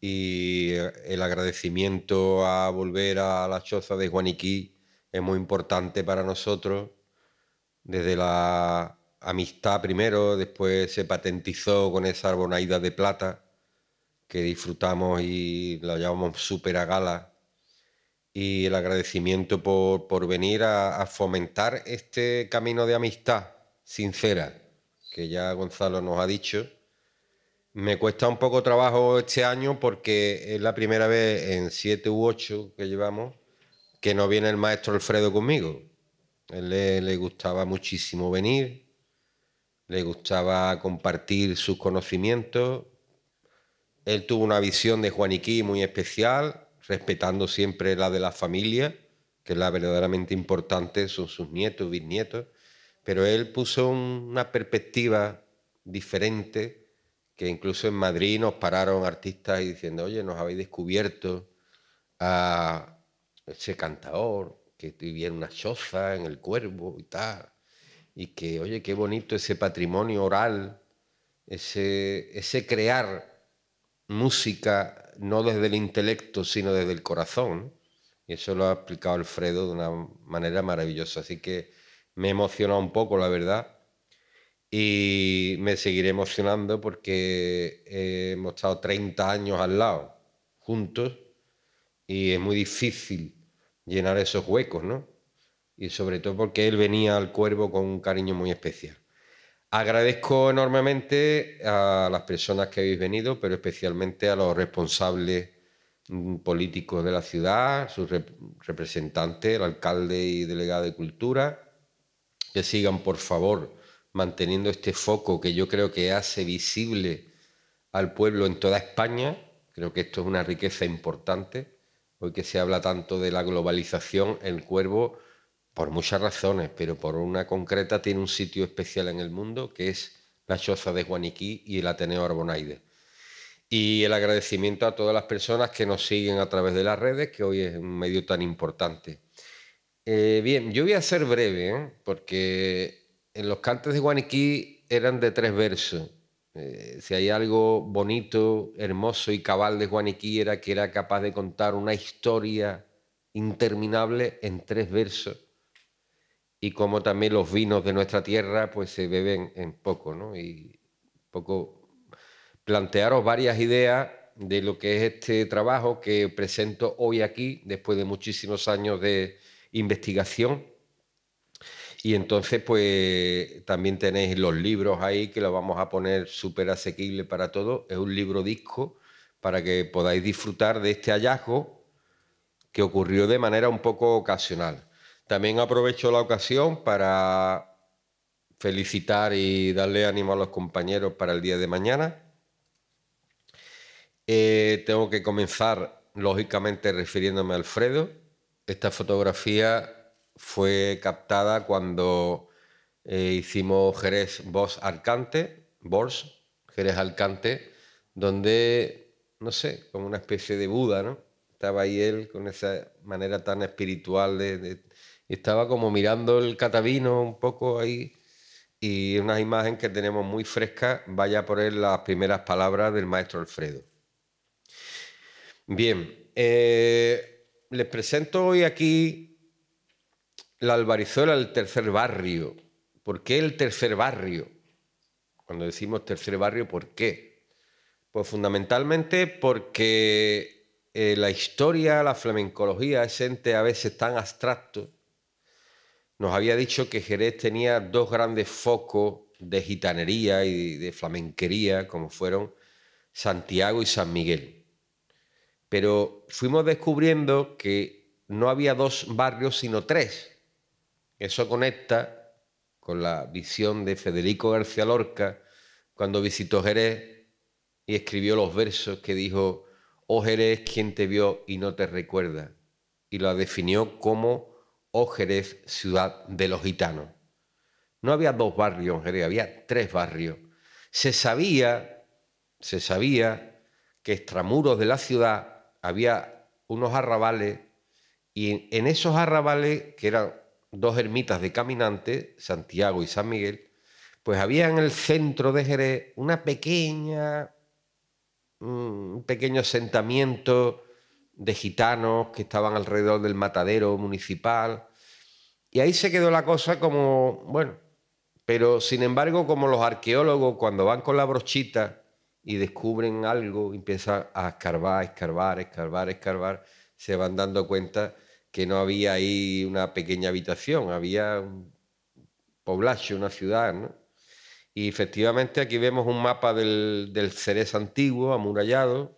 Y eh, el agradecimiento a volver a la choza de Juaniquí es muy importante para nosotros. Desde la amistad primero, después se patentizó con esa arbonaída de plata que disfrutamos y la llamamos súper gala y el agradecimiento por, venir a, fomentar este camino de amistad sincera, que ya Gonzalo nos ha dicho. Me cuesta un poco trabajo este año porque es la primera vez en siete u ocho que llevamos que no viene el maestro Alfredo conmigo. A él le, le gustaba muchísimo venir, le gustaba compartir sus conocimientos. Él tuvo una visión de Juaniquí muy especial respetando siempre la de la familia, que es la verdaderamente importante, son sus nietos, bisnietos, pero él puso una perspectiva diferente, que incluso en Madrid nos pararon artistas y diciendo, oye, nos habéis descubierto a ese cantador que vivía en una choza, en el cuervo y tal, y que, oye, qué bonito ese patrimonio oral, ese, ese crear música no desde el intelecto, sino desde el corazón. Y eso lo ha explicado Alfredo de una manera maravillosa. Así que me emociona un poco, la verdad. Y me seguiré emocionando porque eh, hemos estado 30 años al lado, juntos, y es muy difícil llenar esos huecos, ¿no? Y sobre todo porque él venía al cuervo con un cariño muy especial. Agradezco enormemente a las personas que habéis venido, pero especialmente a los responsables mm, políticos de la ciudad, sus representantes, el alcalde y delegado de cultura, que sigan, por favor, manteniendo este foco que yo creo que hace visible al pueblo en toda España. Creo que esto es una riqueza importante. Hoy que se habla tanto de la globalización, el cuervo por muchas razones, pero por una concreta tiene un sitio especial en el mundo que es la choza de Juaniquí y el Ateneo Arbonaide. Y el agradecimiento a todas las personas que nos siguen a través de las redes, que hoy es un medio tan importante. Eh, bien, yo voy a ser breve, ¿eh? porque en los cantos de Juaniquí eran de tres versos. Eh, si hay algo bonito, hermoso y cabal de Juaniquí era que era capaz de contar una historia interminable en tres versos y como también los vinos de nuestra tierra pues se beben en poco, ¿no? Y poco plantearos varias ideas de lo que es este trabajo que presento hoy aquí, después de muchísimos años de investigación. Y entonces, pues también tenéis los libros ahí que lo vamos a poner súper asequible para todos. Es un libro disco para que podáis disfrutar de este hallazgo que ocurrió de manera un poco ocasional. También aprovecho la ocasión para felicitar y darle ánimo a los compañeros para el día de mañana. Eh, tengo que comenzar, lógicamente, refiriéndome a Alfredo. Esta fotografía fue captada cuando eh, hicimos Jerez Bos Arcante, Bors, Jerez Alcante, donde, no sé, como una especie de Buda, ¿no? Estaba ahí él con esa manera tan espiritual de, de estaba como mirando el catavino un poco ahí y una imagen que tenemos muy fresca, vaya a poner las primeras palabras del maestro Alfredo. Bien, eh, les presento hoy aquí la albarizola del tercer barrio. ¿Por qué el tercer barrio? Cuando decimos tercer barrio, ¿por qué? Pues fundamentalmente porque eh, la historia, la flamencología, es ente a veces tan abstracto nos había dicho que Jerez tenía dos grandes focos de gitanería y de flamenquería, como fueron Santiago y San Miguel. Pero fuimos descubriendo que no había dos barrios, sino tres. Eso conecta con la visión de Federico García Lorca cuando visitó Jerez y escribió los versos que dijo, oh Jerez, quien te vio y no te recuerda. Y lo definió como o Jerez, ciudad de los gitanos. No había dos barrios en Jerez, había tres barrios. Se sabía, se sabía que extramuros de la ciudad había unos arrabales y en esos arrabales, que eran dos ermitas de caminantes, Santiago y San Miguel, pues había en el centro de Jerez una pequeña, un pequeño asentamiento de gitanos que estaban alrededor del matadero municipal. Y ahí se quedó la cosa como, bueno, pero sin embargo, como los arqueólogos cuando van con la brochita y descubren algo, empiezan a escarbar, escarbar, escarbar, escarbar, se van dando cuenta que no había ahí una pequeña habitación, había un poblacho, una ciudad, Y efectivamente aquí vemos un mapa del, del Ceres antiguo, amurallado,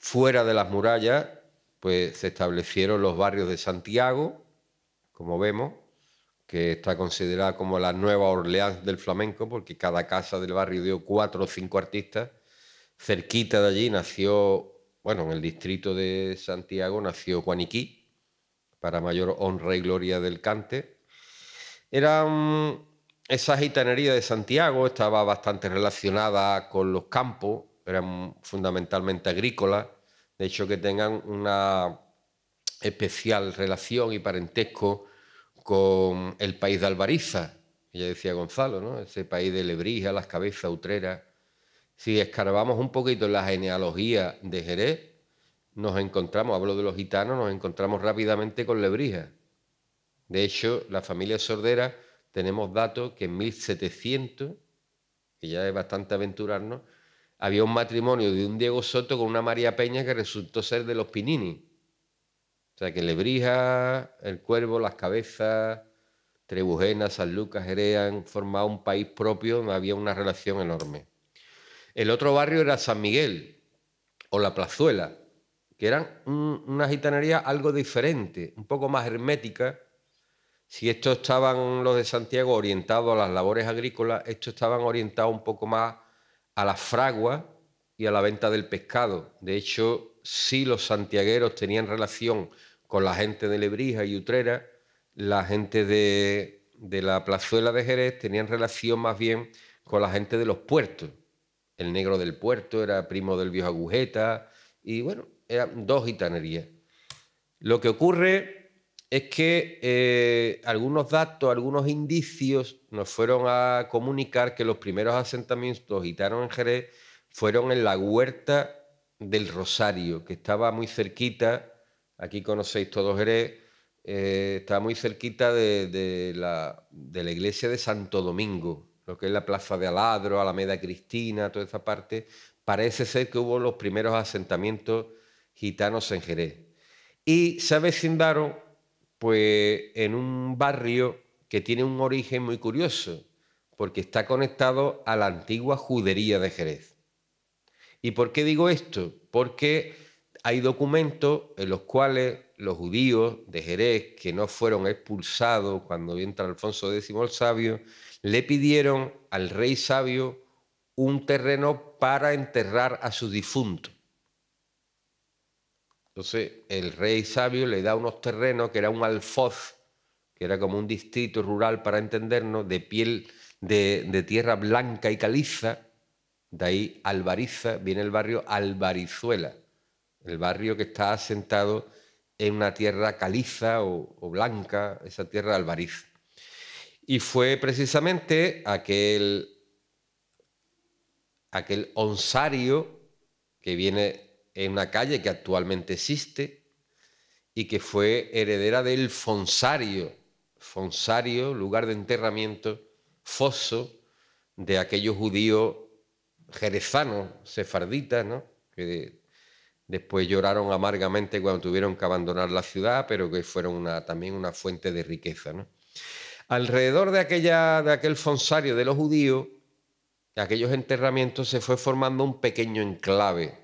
Fuera de las murallas, pues se establecieron los barrios de Santiago, como vemos, que está considerada como la nueva Orleans del flamenco, porque cada casa del barrio dio cuatro o cinco artistas. Cerquita de allí nació, bueno, en el distrito de Santiago nació Juaniquí, para mayor honra y gloria del cante. Era esa gitanería de Santiago, estaba bastante relacionada con los campos, eran fundamentalmente agrícolas, de hecho que tengan una especial relación y parentesco con el país de Albariza, ya decía Gonzalo, ¿no? ese país de Lebrija, Las Cabezas, Utrera. Si escarbamos un poquito en la genealogía de Jerez, nos encontramos, hablo de los gitanos, nos encontramos rápidamente con Lebrija. De hecho, la familia sordera tenemos datos que en 1700, que ya es bastante aventurarnos, había un matrimonio de un Diego Soto con una María Peña que resultó ser de los Pinini. O sea, que Lebrija, El Cuervo, Las Cabezas, Trebujena, San Lucas, Herea formaba un país propio donde había una relación enorme. El otro barrio era San Miguel o La Plazuela, que eran una gitanería algo diferente, un poco más hermética. Si estos estaban los de Santiago orientados a las labores agrícolas, estos estaban orientados un poco más a la fragua y a la venta del pescado. De hecho, si los santiagueros tenían relación con la gente de Lebrija y Utrera, la gente de, de la plazuela de Jerez tenían relación más bien con la gente de los puertos. El negro del puerto era primo del viejo Agujeta y bueno, eran dos gitanerías. Lo que ocurre es que eh, algunos datos, algunos indicios nos fueron a comunicar que los primeros asentamientos gitanos en Jerez fueron en la huerta del Rosario, que estaba muy cerquita, aquí conocéis todos Jerez, eh, estaba muy cerquita de, la, de, la, iglesia de Santo Domingo, lo que es la Plaza de Aladro, Alameda Cristina, toda esa parte. Parece ser que hubo los primeros asentamientos gitanos en Jerez. Y se avecindaron pues en un barrio que tiene un origen muy curioso, porque está conectado a la antigua judería de Jerez. ¿Y por qué digo esto? Porque hay documentos en los cuales los judíos de Jerez, que no fueron expulsados cuando entra Alfonso X el Sabio, le pidieron al rey sabio un terreno para enterrar a su difunto. Entonces el rey sabio le da unos terrenos que era un alfoz, que era como un distrito rural para entendernos, de piel de, tierra blanca y caliza. De ahí Alvariza viene el barrio Alvarizuela, el barrio que está asentado en una tierra caliza o, blanca, esa tierra de Albariza. Y fue precisamente aquel, aquel onsario que viene en una calle que actualmente existe y que fue heredera del fonsario, fonsario, lugar de enterramiento, foso de aquellos judíos jerezanos, sefarditas, que después lloraron amargamente cuando tuvieron que abandonar la ciudad, pero que fueron también una fuente de riqueza. Alrededor de, aquella, de aquel fonsario de los judíos, de aquellos enterramientos, se fue formando un pequeño enclave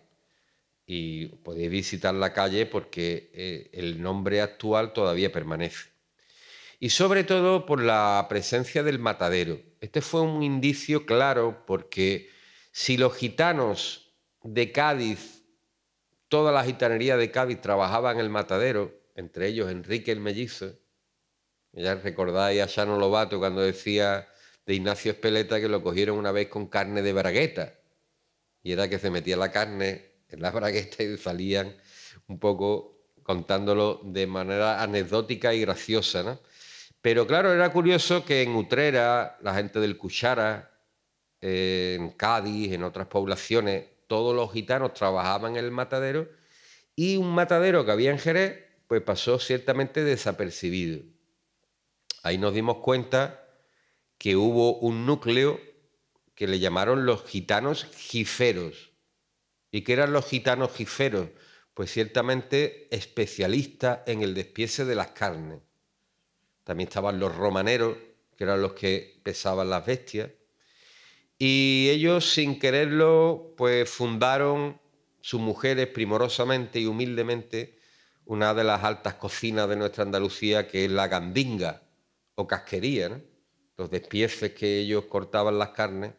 y podéis visitar la calle porque eh, el nombre actual todavía permanece. Y sobre todo por la presencia del matadero. Este fue un indicio claro porque si los gitanos de Cádiz, toda la gitanería de Cádiz trabajaba en el matadero, entre ellos Enrique el Mellizo, ya recordáis a Shano Lobato cuando decía de Ignacio Espeleta que lo cogieron una vez con carne de bragueta. Y era que se metía la carne las braguetas salían un poco contándolo de manera anecdótica y graciosa. Pero claro, era curioso que en Utrera, la gente del Cuchara, en Cádiz, en otras poblaciones, todos los gitanos trabajaban en el matadero y un matadero que había en Jerez, pues pasó ciertamente desapercibido. Ahí nos dimos cuenta que hubo un núcleo que le llamaron los gitanos jiferos ¿Y qué eran los gitanos jiferos? Pues ciertamente especialistas en el despiece de las carnes. También estaban los romaneros, que eran los que pesaban las bestias. Y ellos, sin quererlo, pues fundaron sus mujeres primorosamente y humildemente una de las altas cocinas de nuestra Andalucía, que es la gandinga o casquería, los despieces que ellos cortaban las carnes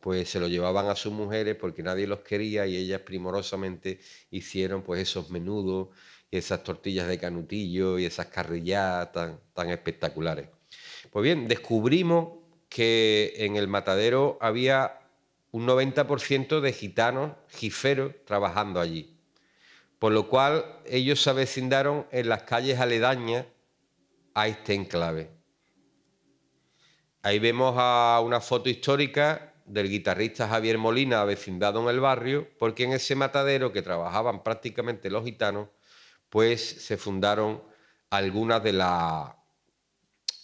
pues se lo llevaban a sus mujeres porque nadie los quería y ellas primorosamente hicieron pues esos menudos y esas tortillas de canutillo y esas carrilladas tan, tan espectaculares. Pues bien, descubrimos que en el matadero había un 90% de gitanos, jiferos, trabajando allí. Por lo cual ellos se avecindaron en las calles aledañas a este enclave. Ahí vemos a una foto histórica del guitarrista Javier Molina, vecindado en el barrio, porque en ese matadero que trabajaban prácticamente los gitanos, pues se fundaron algunas de las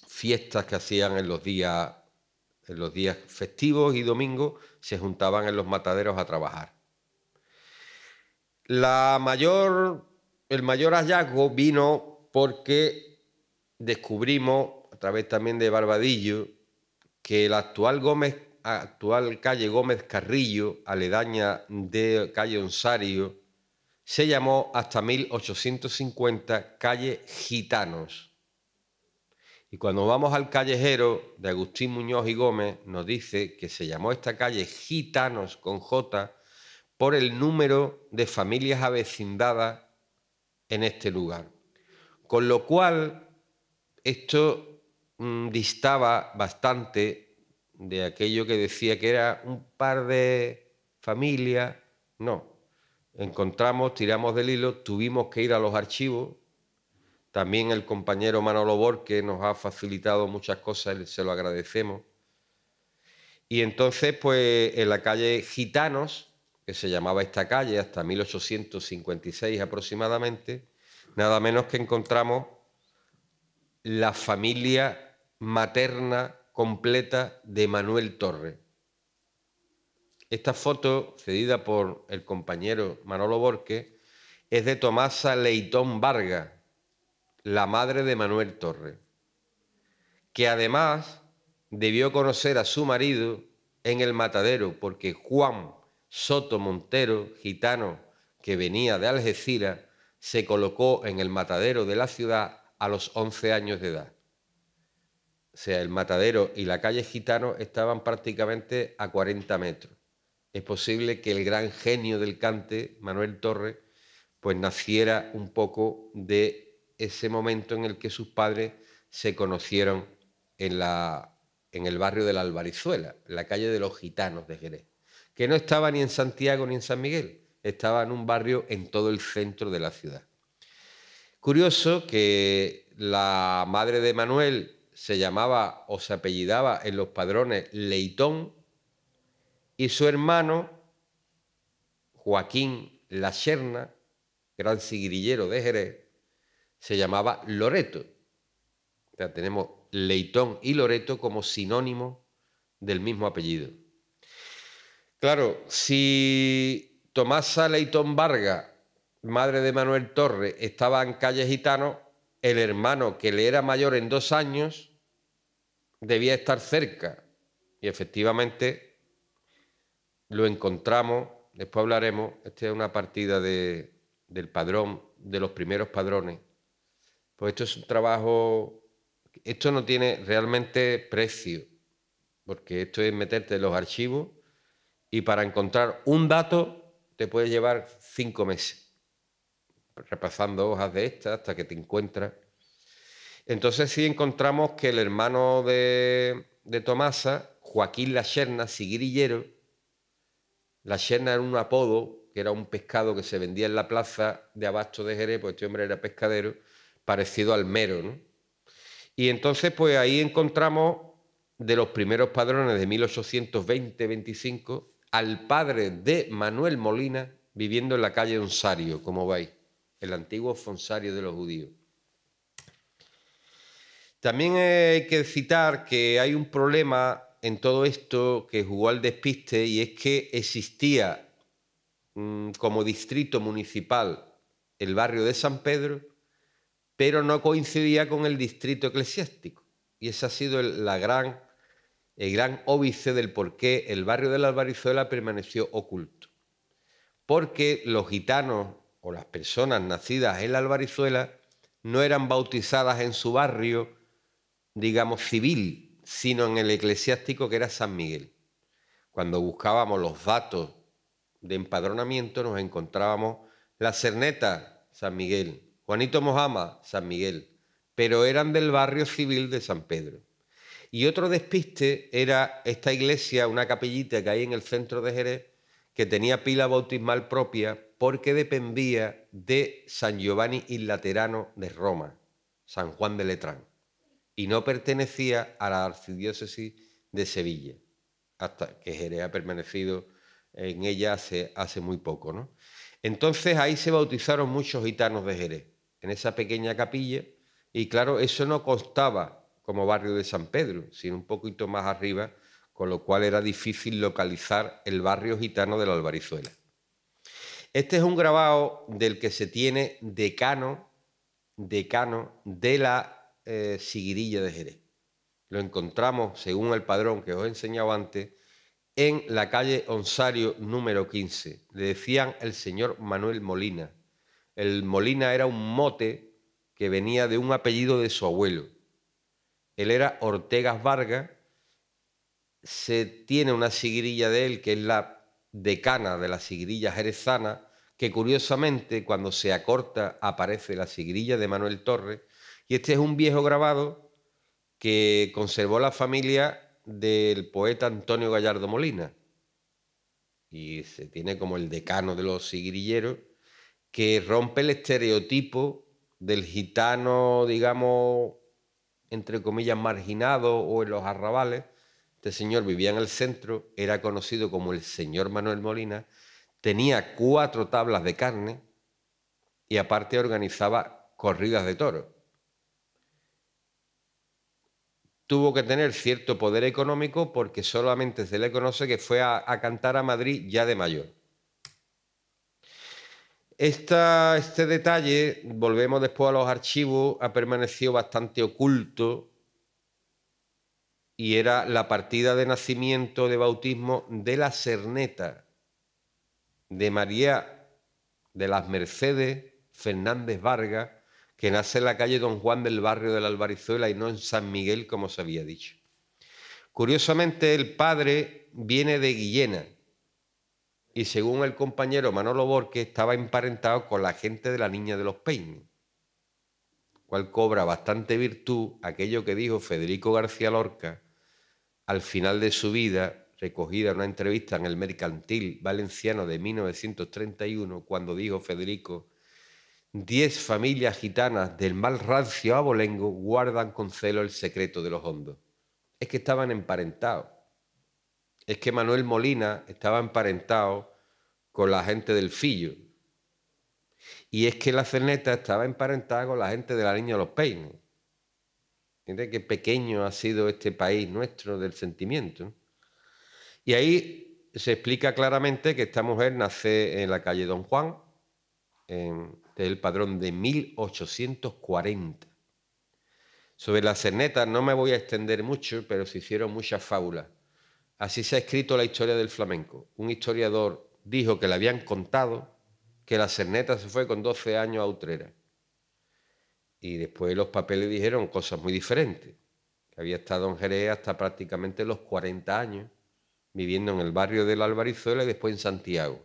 fiestas que hacían en los días, en los días festivos y domingos, se juntaban en los mataderos a trabajar. La mayor, el mayor hallazgo vino porque descubrimos, a través también de Barbadillo, que el actual Gómez actual calle Gómez Carrillo, aledaña de calle Onsario, se llamó hasta 1850 calle Gitanos. Y cuando vamos al callejero de Agustín Muñoz y Gómez, nos dice que se llamó esta calle Gitanos con J por el número de familias avecindadas en este lugar. Con lo cual, esto mm, distaba bastante de aquello que decía que era un par de familias. No. Encontramos, tiramos del hilo, tuvimos que ir a los archivos. También el compañero Manolo que nos ha facilitado muchas cosas, se lo agradecemos. Y entonces, pues en la calle Gitanos, que se llamaba esta calle hasta 1856 aproximadamente, nada menos que encontramos la familia materna completa de Manuel Torre. Esta foto, cedida por el compañero Manolo Borque, es de Tomasa Leitón Vargas, la madre de Manuel Torre, que además debió conocer a su marido en el matadero, porque Juan Soto Montero, gitano que venía de Algeciras, se colocó en el matadero de la ciudad a los 11 años de edad o sea, el matadero y la calle Gitano estaban prácticamente a 40 metros. Es posible que el gran genio del cante, Manuel Torres, pues naciera un poco de ese momento en el que sus padres se conocieron en, la, en el barrio de la Albarizuela, la calle de los Gitanos de Jerez, que no estaba ni en Santiago ni en San Miguel, estaba en un barrio en todo el centro de la ciudad. Curioso que la madre de Manuel se llamaba o se apellidaba en los padrones Leitón y su hermano Joaquín La gran sigrillero de Jerez, se llamaba Loreto. O sea, tenemos Leitón y Loreto como sinónimo del mismo apellido. Claro, si Tomasa Leitón Varga, madre de Manuel Torres, estaba en calle Gitano, el hermano que le era mayor en dos años debía estar cerca. Y efectivamente lo encontramos, después hablaremos, esta es una partida del padrón, de los primeros padrones. Pues esto es un trabajo, esto no tiene realmente precio, porque esto es meterte en los archivos y para encontrar un dato te puede llevar cinco meses repasando hojas de estas hasta que te encuentras. Entonces sí encontramos que el hermano de, de Tomasa, Joaquín La Lacherna, sigrillero, Lacherna era un apodo, que era un pescado que se vendía en la plaza de Abasto de Jerez, pues este hombre era pescadero, parecido al mero, ¿no? Y entonces, pues ahí encontramos de los primeros padrones de 1820-25 al padre de Manuel Molina viviendo en la calle Onsario, como veis el antiguo fonsario de los judíos. También hay que citar que hay un problema en todo esto que jugó al despiste y es que existía mm, como distrito municipal el barrio de San Pedro, pero no coincidía con el distrito eclesiástico. Y ese ha sido el, la gran, el gran óbice del por qué el barrio de la Albarizuela permaneció oculto. Porque los gitanos o las personas nacidas en la Albarizuela no eran bautizadas en su barrio, digamos, civil, sino en el eclesiástico que era San Miguel. Cuando buscábamos los datos de empadronamiento nos encontrábamos La Cerneta, San Miguel, Juanito Mojama, San Miguel, pero eran del barrio civil de San Pedro. Y otro despiste era esta iglesia, una capellita que hay en el centro de Jerez, que tenía pila bautismal propia, porque dependía de San Giovanni il Laterano de Roma, San Juan de Letrán, y no pertenecía a la arcidiócesis de Sevilla, hasta que Jerez ha permanecido en ella hace, muy poco. ¿no? Entonces ahí se bautizaron muchos gitanos de Jerez, en esa pequeña capilla, y claro, eso no constaba como barrio de San Pedro, sino un poquito más arriba, con lo cual era difícil localizar el barrio gitano de la Albarizuela. Este es un grabado del que se tiene decano, decano de la eh, siguirilla de Jerez. Lo encontramos, según el padrón que os he enseñado antes, en la calle Onsario número 15. Le decían el señor Manuel Molina. El Molina era un mote que venía de un apellido de su abuelo. Él era Ortegas Vargas. Se tiene una siguirilla de él, que es la decana de la siguirilla jerezana, que curiosamente cuando se acorta aparece la sigrilla de Manuel Torres, y este es un viejo grabado que conservó la familia del poeta Antonio Gallardo Molina, y se tiene como el decano de los sigrilleros, que rompe el estereotipo del gitano, digamos, entre comillas, marginado o en los arrabales. Este señor vivía en el centro, era conocido como el señor Manuel Molina, tenía cuatro tablas de carne y aparte organizaba corridas de toros. Tuvo que tener cierto poder económico porque solamente se le conoce que fue a, cantar a Madrid ya de mayor. este detalle, volvemos después a los archivos, ha permanecido bastante oculto y era la partida de nacimiento, de bautismo de la Cerneta de María de las Mercedes Fernández Vargas, que nace en la calle Don Juan del barrio de la Albarizuela y no en San Miguel, como se había dicho. Curiosamente, el padre viene de Guillena y según el compañero Manolo Borque... estaba emparentado con la gente de la Niña de los Peines, cual cobra bastante virtud aquello que dijo Federico García Lorca al final de su vida recogida en una entrevista en el Mercantil Valenciano de 1931, cuando dijo Federico, diez familias gitanas del mal rancio abolengo guardan con celo el secreto de los hondos. Es que estaban emparentados. Es que Manuel Molina estaba emparentado con la gente del Fillo. Y es que la Cerneta estaba emparentada con la gente de la Niña de los Peines. Fíjate qué pequeño ha sido este país nuestro del sentimiento. Y ahí se explica claramente que esta mujer nace en la calle Don Juan, en el padrón de 1840. Sobre la cernetas no me voy a extender mucho, pero se hicieron muchas fábulas. Así se ha escrito la historia del flamenco. Un historiador dijo que le habían contado que la cerneta se fue con 12 años a Utrera. Y después los papeles dijeron cosas muy diferentes, que había estado en Jerez hasta prácticamente los 40 años viviendo en el barrio del Albarizuela y después en Santiago.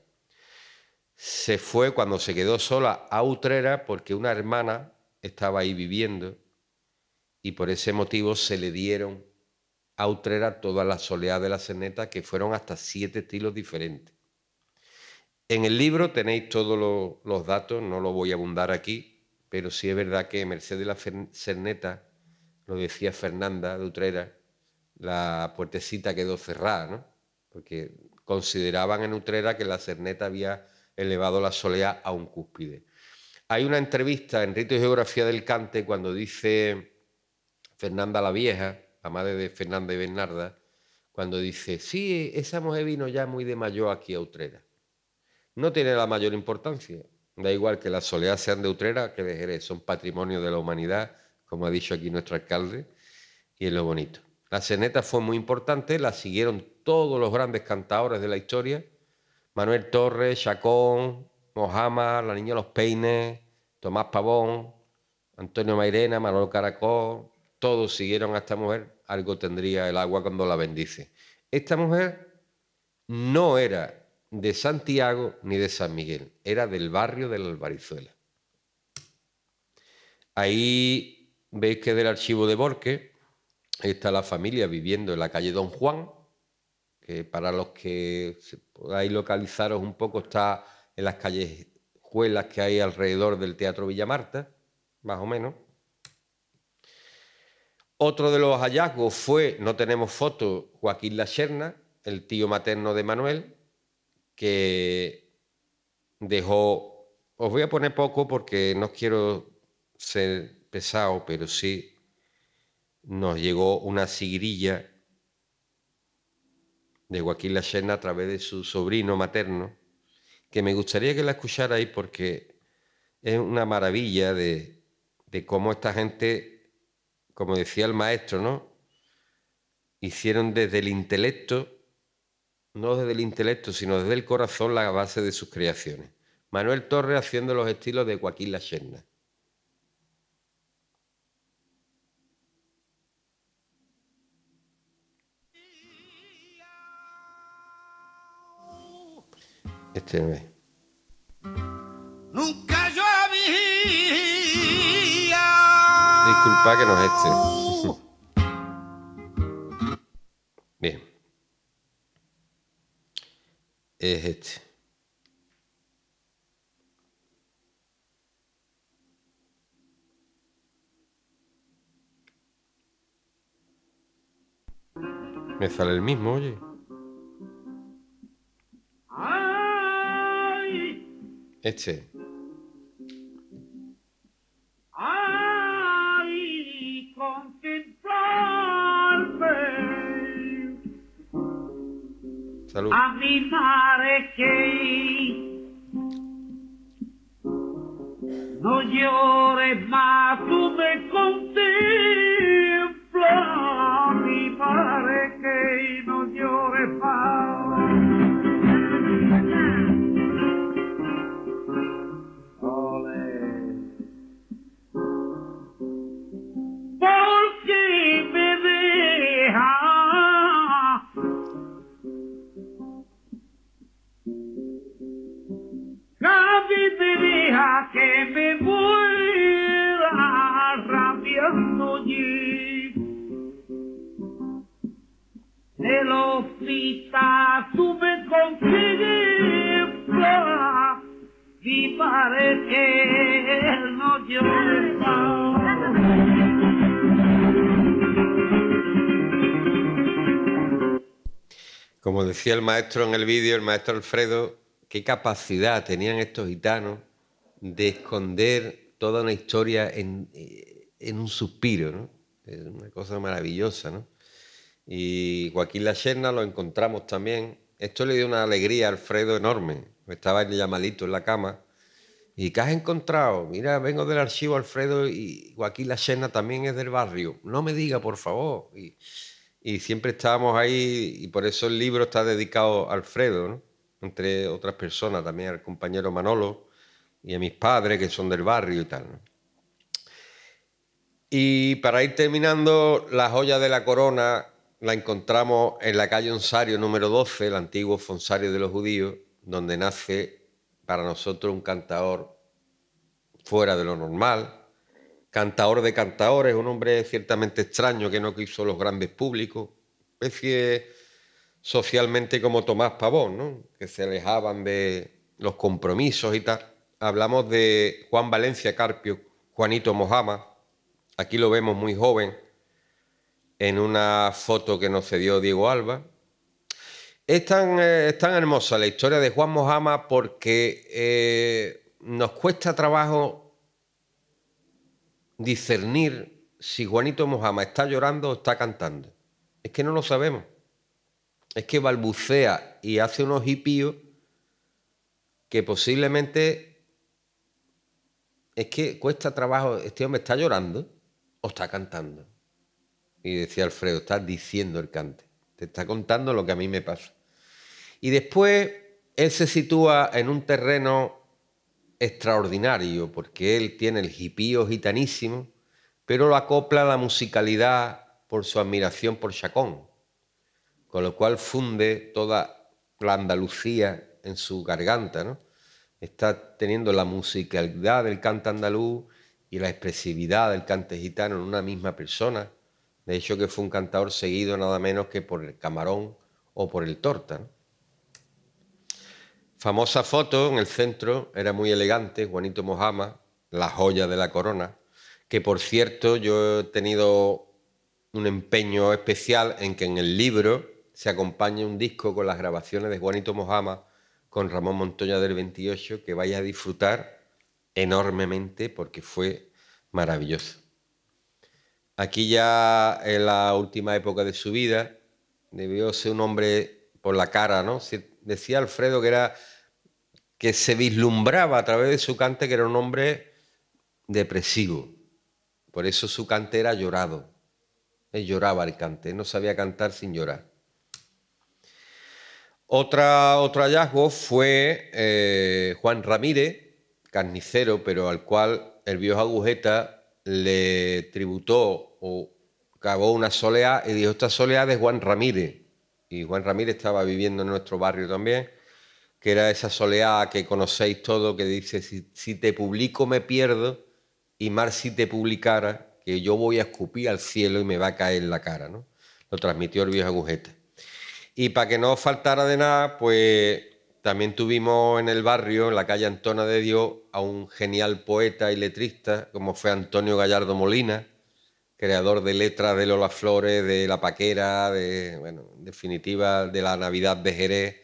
Se fue cuando se quedó sola a Utrera porque una hermana estaba ahí viviendo y por ese motivo se le dieron a Utrera todas las soleadas de la Cerneta, que fueron hasta siete estilos diferentes. En el libro tenéis todos los datos, no lo voy a abundar aquí, pero sí es verdad que Mercedes la Cerneta, lo decía Fernanda de Utrera, la puertecita quedó cerrada, ¿no? porque consideraban en Utrera que la Cerneta había elevado la soleá a un cúspide. Hay una entrevista en Rito y Geografía del Cante cuando dice Fernanda la Vieja, la madre de Fernanda y Bernarda, cuando dice, sí, esa mujer vino ya muy de mayor aquí a Utrera. No tiene la mayor importancia. Da igual que las soleas sean de Utrera que de son patrimonio de la humanidad, como ha dicho aquí nuestro alcalde, y es lo bonito. La ceneta fue muy importante, la siguieron todos los grandes cantadores de la historia, Manuel Torres, Chacón, Mojama, La Niña los Peines, Tomás Pavón, Antonio Mairena, Manuel Caracol, todos siguieron a esta mujer, algo tendría el agua cuando la bendice. Esta mujer no era de Santiago ni de San Miguel, era del barrio de la Albarizuela. Ahí veis que del archivo de Borque... está la familia viviendo en la calle Don Juan, para los que podáis localizaros un poco está en las callejuelas que hay alrededor del Teatro Villamarta, más o menos. Otro de los hallazgos fue, no tenemos foto, Joaquín Lacherna, el tío materno de Manuel, que dejó, os voy a poner poco porque no quiero ser pesado, pero sí nos llegó una sigrilla de Joaquín Lacerna a través de su sobrino materno, que me gustaría que la ahí porque es una maravilla de, de cómo esta gente, como decía el maestro, ¿no? Hicieron desde el intelecto, no desde el intelecto, sino desde el corazón la base de sus creaciones. Manuel Torres haciendo los estilos de Joaquín Lacerna. este mes. Nunca yo había. Disculpa que nos este. Bien. Es este. Me sale el mismo, oye. Eh sì. Salute. A mi pare che non llore ma tu me contempla, mi pare che non llore ma Me deja que me muera rabiando El hospital tuve con y parece él no llora. Como decía el maestro en el vídeo, el maestro Alfredo, qué capacidad tenían estos gitanos de esconder toda una historia en, eh, un suspiro, ¿no? Es una cosa maravillosa, ¿no? Y Joaquín Lacherna lo encontramos también. Esto le dio una alegría a Alfredo enorme. Estaba el llamadito en la cama. ¿Y qué has encontrado? Mira, vengo del archivo Alfredo y Joaquín Lacherna también es del barrio. No me diga, por favor. Y, y siempre estábamos ahí y por eso el libro está dedicado a Alfredo, ¿no? entre otras personas, también al compañero Manolo y a mis padres que son del barrio y tal. Y para ir terminando, la joya de la corona la encontramos en la calle Onsario número 12, el antiguo Fonsario de los judíos, donde nace para nosotros un cantador fuera de lo normal, cantador de cantadores, un hombre ciertamente extraño que no quiso los grandes públicos, especie socialmente como Tomás Pavón, ¿no? que se alejaban de los compromisos y tal. Hablamos de Juan Valencia Carpio, Juanito Mojama, aquí lo vemos muy joven, en una foto que nos cedió Diego Alba. Es tan, eh, hermosa la historia de Juan Mojama porque eh, nos cuesta trabajo discernir si Juanito Mojama está llorando o está cantando. Es que no lo sabemos es que balbucea y hace unos hipíos que posiblemente es que cuesta trabajo. Este hombre está llorando o está cantando. Y decía Alfredo, está diciendo el cante. Te está contando lo que a mí me pasa. Y después él se sitúa en un terreno extraordinario, porque él tiene el hipío gitanísimo, pero lo acopla a la musicalidad por su admiración por Chacón con lo cual funde toda la Andalucía en su garganta, Está teniendo la musicalidad del cante andaluz y la expresividad del cante gitano en una misma persona. De hecho, que fue un cantador seguido nada menos que por el camarón o por el torta. Famosa foto en el centro, era muy elegante, Juanito Mojama, la joya de la corona, que por cierto yo he tenido un empeño especial en que en el libro se acompaña un disco con las grabaciones de Juanito Mojama con Ramón Montoya del 28, que vaya a disfrutar enormemente porque fue maravilloso. Aquí ya en la última época de su vida debió ser un hombre por la cara, ¿no? decía Alfredo que era que se vislumbraba a través de su cante que era un hombre depresivo. Por eso su cante era llorado. Él lloraba el cante, no sabía cantar sin llorar. Otra, otro hallazgo fue eh, Juan Ramírez, carnicero, pero al cual el viejo Agujeta le tributó o cavó una soleá y dijo, esta soleá es Juan Ramírez. Y Juan Ramírez estaba viviendo en nuestro barrio también, que era esa soleá que conocéis todo, que dice, si, te publico me pierdo, y más si te publicara, que yo voy a escupir al cielo y me va a caer en la cara. ¿no? Lo transmitió el viejo Agujeta. Y para que no faltara de nada, pues también tuvimos en el barrio, en la calle Antona de Dios, a un genial poeta y letrista como fue Antonio Gallardo Molina, creador de letras de Lola Flores, de La Paquera, de, bueno, en definitiva, de la Navidad de Jerez,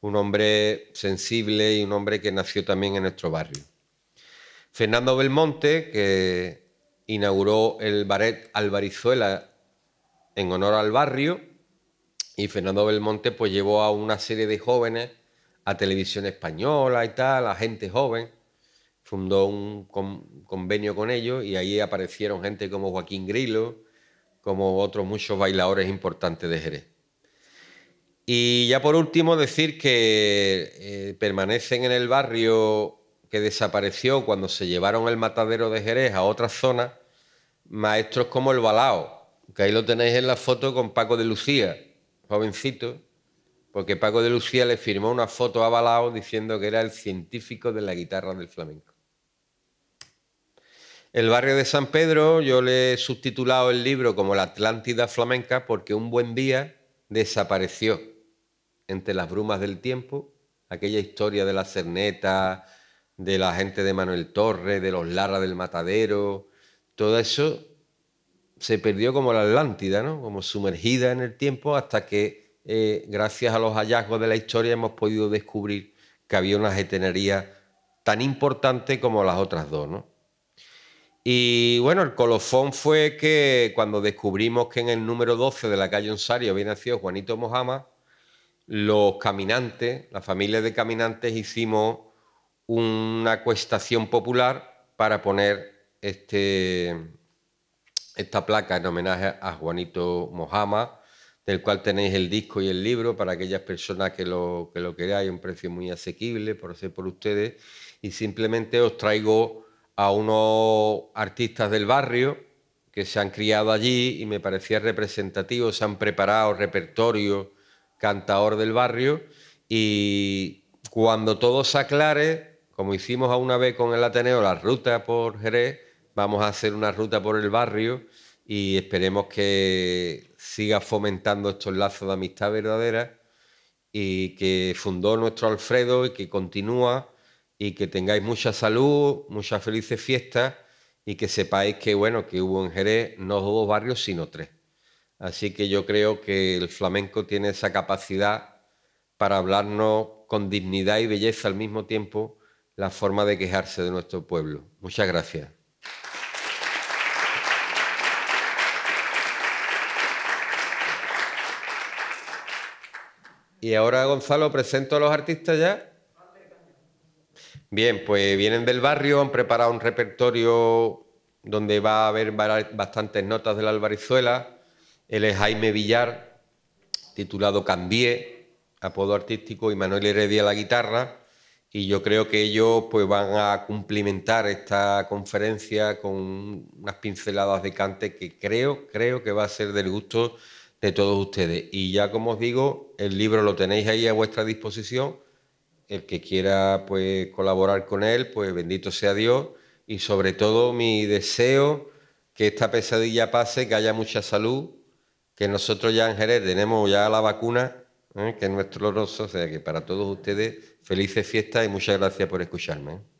un hombre sensible y un hombre que nació también en nuestro barrio. Fernando Belmonte, que inauguró el Baret Alvarizuela en honor al barrio, y Fernando Belmonte pues llevó a una serie de jóvenes a televisión española y tal, a gente joven, fundó un convenio con ellos y ahí aparecieron gente como Joaquín Grilo, como otros muchos bailadores importantes de Jerez. Y ya por último decir que eh, permanecen en el barrio que desapareció cuando se llevaron el matadero de Jerez a otras zonas, maestros como el Balao, que ahí lo tenéis en la foto con Paco de Lucía jovencito, porque Paco de Lucía le firmó una foto a diciendo que era el científico de la guitarra del flamenco. El barrio de San Pedro, yo le he subtitulado el libro como La Atlántida Flamenca porque un buen día desapareció entre las brumas del tiempo aquella historia de la cerneta, de la gente de Manuel Torres, de los Larra del Matadero, todo eso se perdió como la Atlántida, ¿no? como sumergida en el tiempo, hasta que, eh, gracias a los hallazgos de la historia, hemos podido descubrir que había una jetenería tan importante como las otras dos. ¿no? Y bueno, el colofón fue que cuando descubrimos que en el número 12 de la calle Onsario había nacido Juanito Mojama, los caminantes, la familia de caminantes, hicimos una cuestación popular para poner este, esta placa en homenaje a Juanito Mojama, del cual tenéis el disco y el libro para aquellas personas que lo, que lo queráis, un precio muy asequible por ser por ustedes. Y simplemente os traigo a unos artistas del barrio que se han criado allí y me parecía representativo, se han preparado repertorio cantador del barrio y cuando todo se aclare, como hicimos a una vez con el Ateneo, la ruta por Jerez, vamos a hacer una ruta por el barrio y esperemos que siga fomentando estos lazos de amistad verdadera y que fundó nuestro Alfredo y que continúa y que tengáis mucha salud, muchas felices fiestas y que sepáis que bueno, que hubo en Jerez no dos barrios, sino tres. Así que yo creo que el flamenco tiene esa capacidad para hablarnos con dignidad y belleza al mismo tiempo la forma de quejarse de nuestro pueblo. Muchas gracias. Y ahora, Gonzalo, presento a los artistas ya. Bien, pues vienen del barrio, han preparado un repertorio donde va a haber bastantes notas de la albarizuela. Él es Jaime Villar, titulado Cambié, apodo artístico, y Manuel Heredia la guitarra. Y yo creo que ellos pues, van a cumplimentar esta conferencia con unas pinceladas de cante que creo, creo que va a ser del gusto de todos ustedes. Y ya como os digo, el libro lo tenéis ahí a vuestra disposición. El que quiera pues, colaborar con él, pues bendito sea Dios. Y sobre todo mi deseo que esta pesadilla pase, que haya mucha salud, que nosotros ya en Jerez tenemos ya la vacuna, ¿eh? que es nuestro roso. O sea que para todos ustedes, felices fiestas y muchas gracias por escucharme. ¿eh?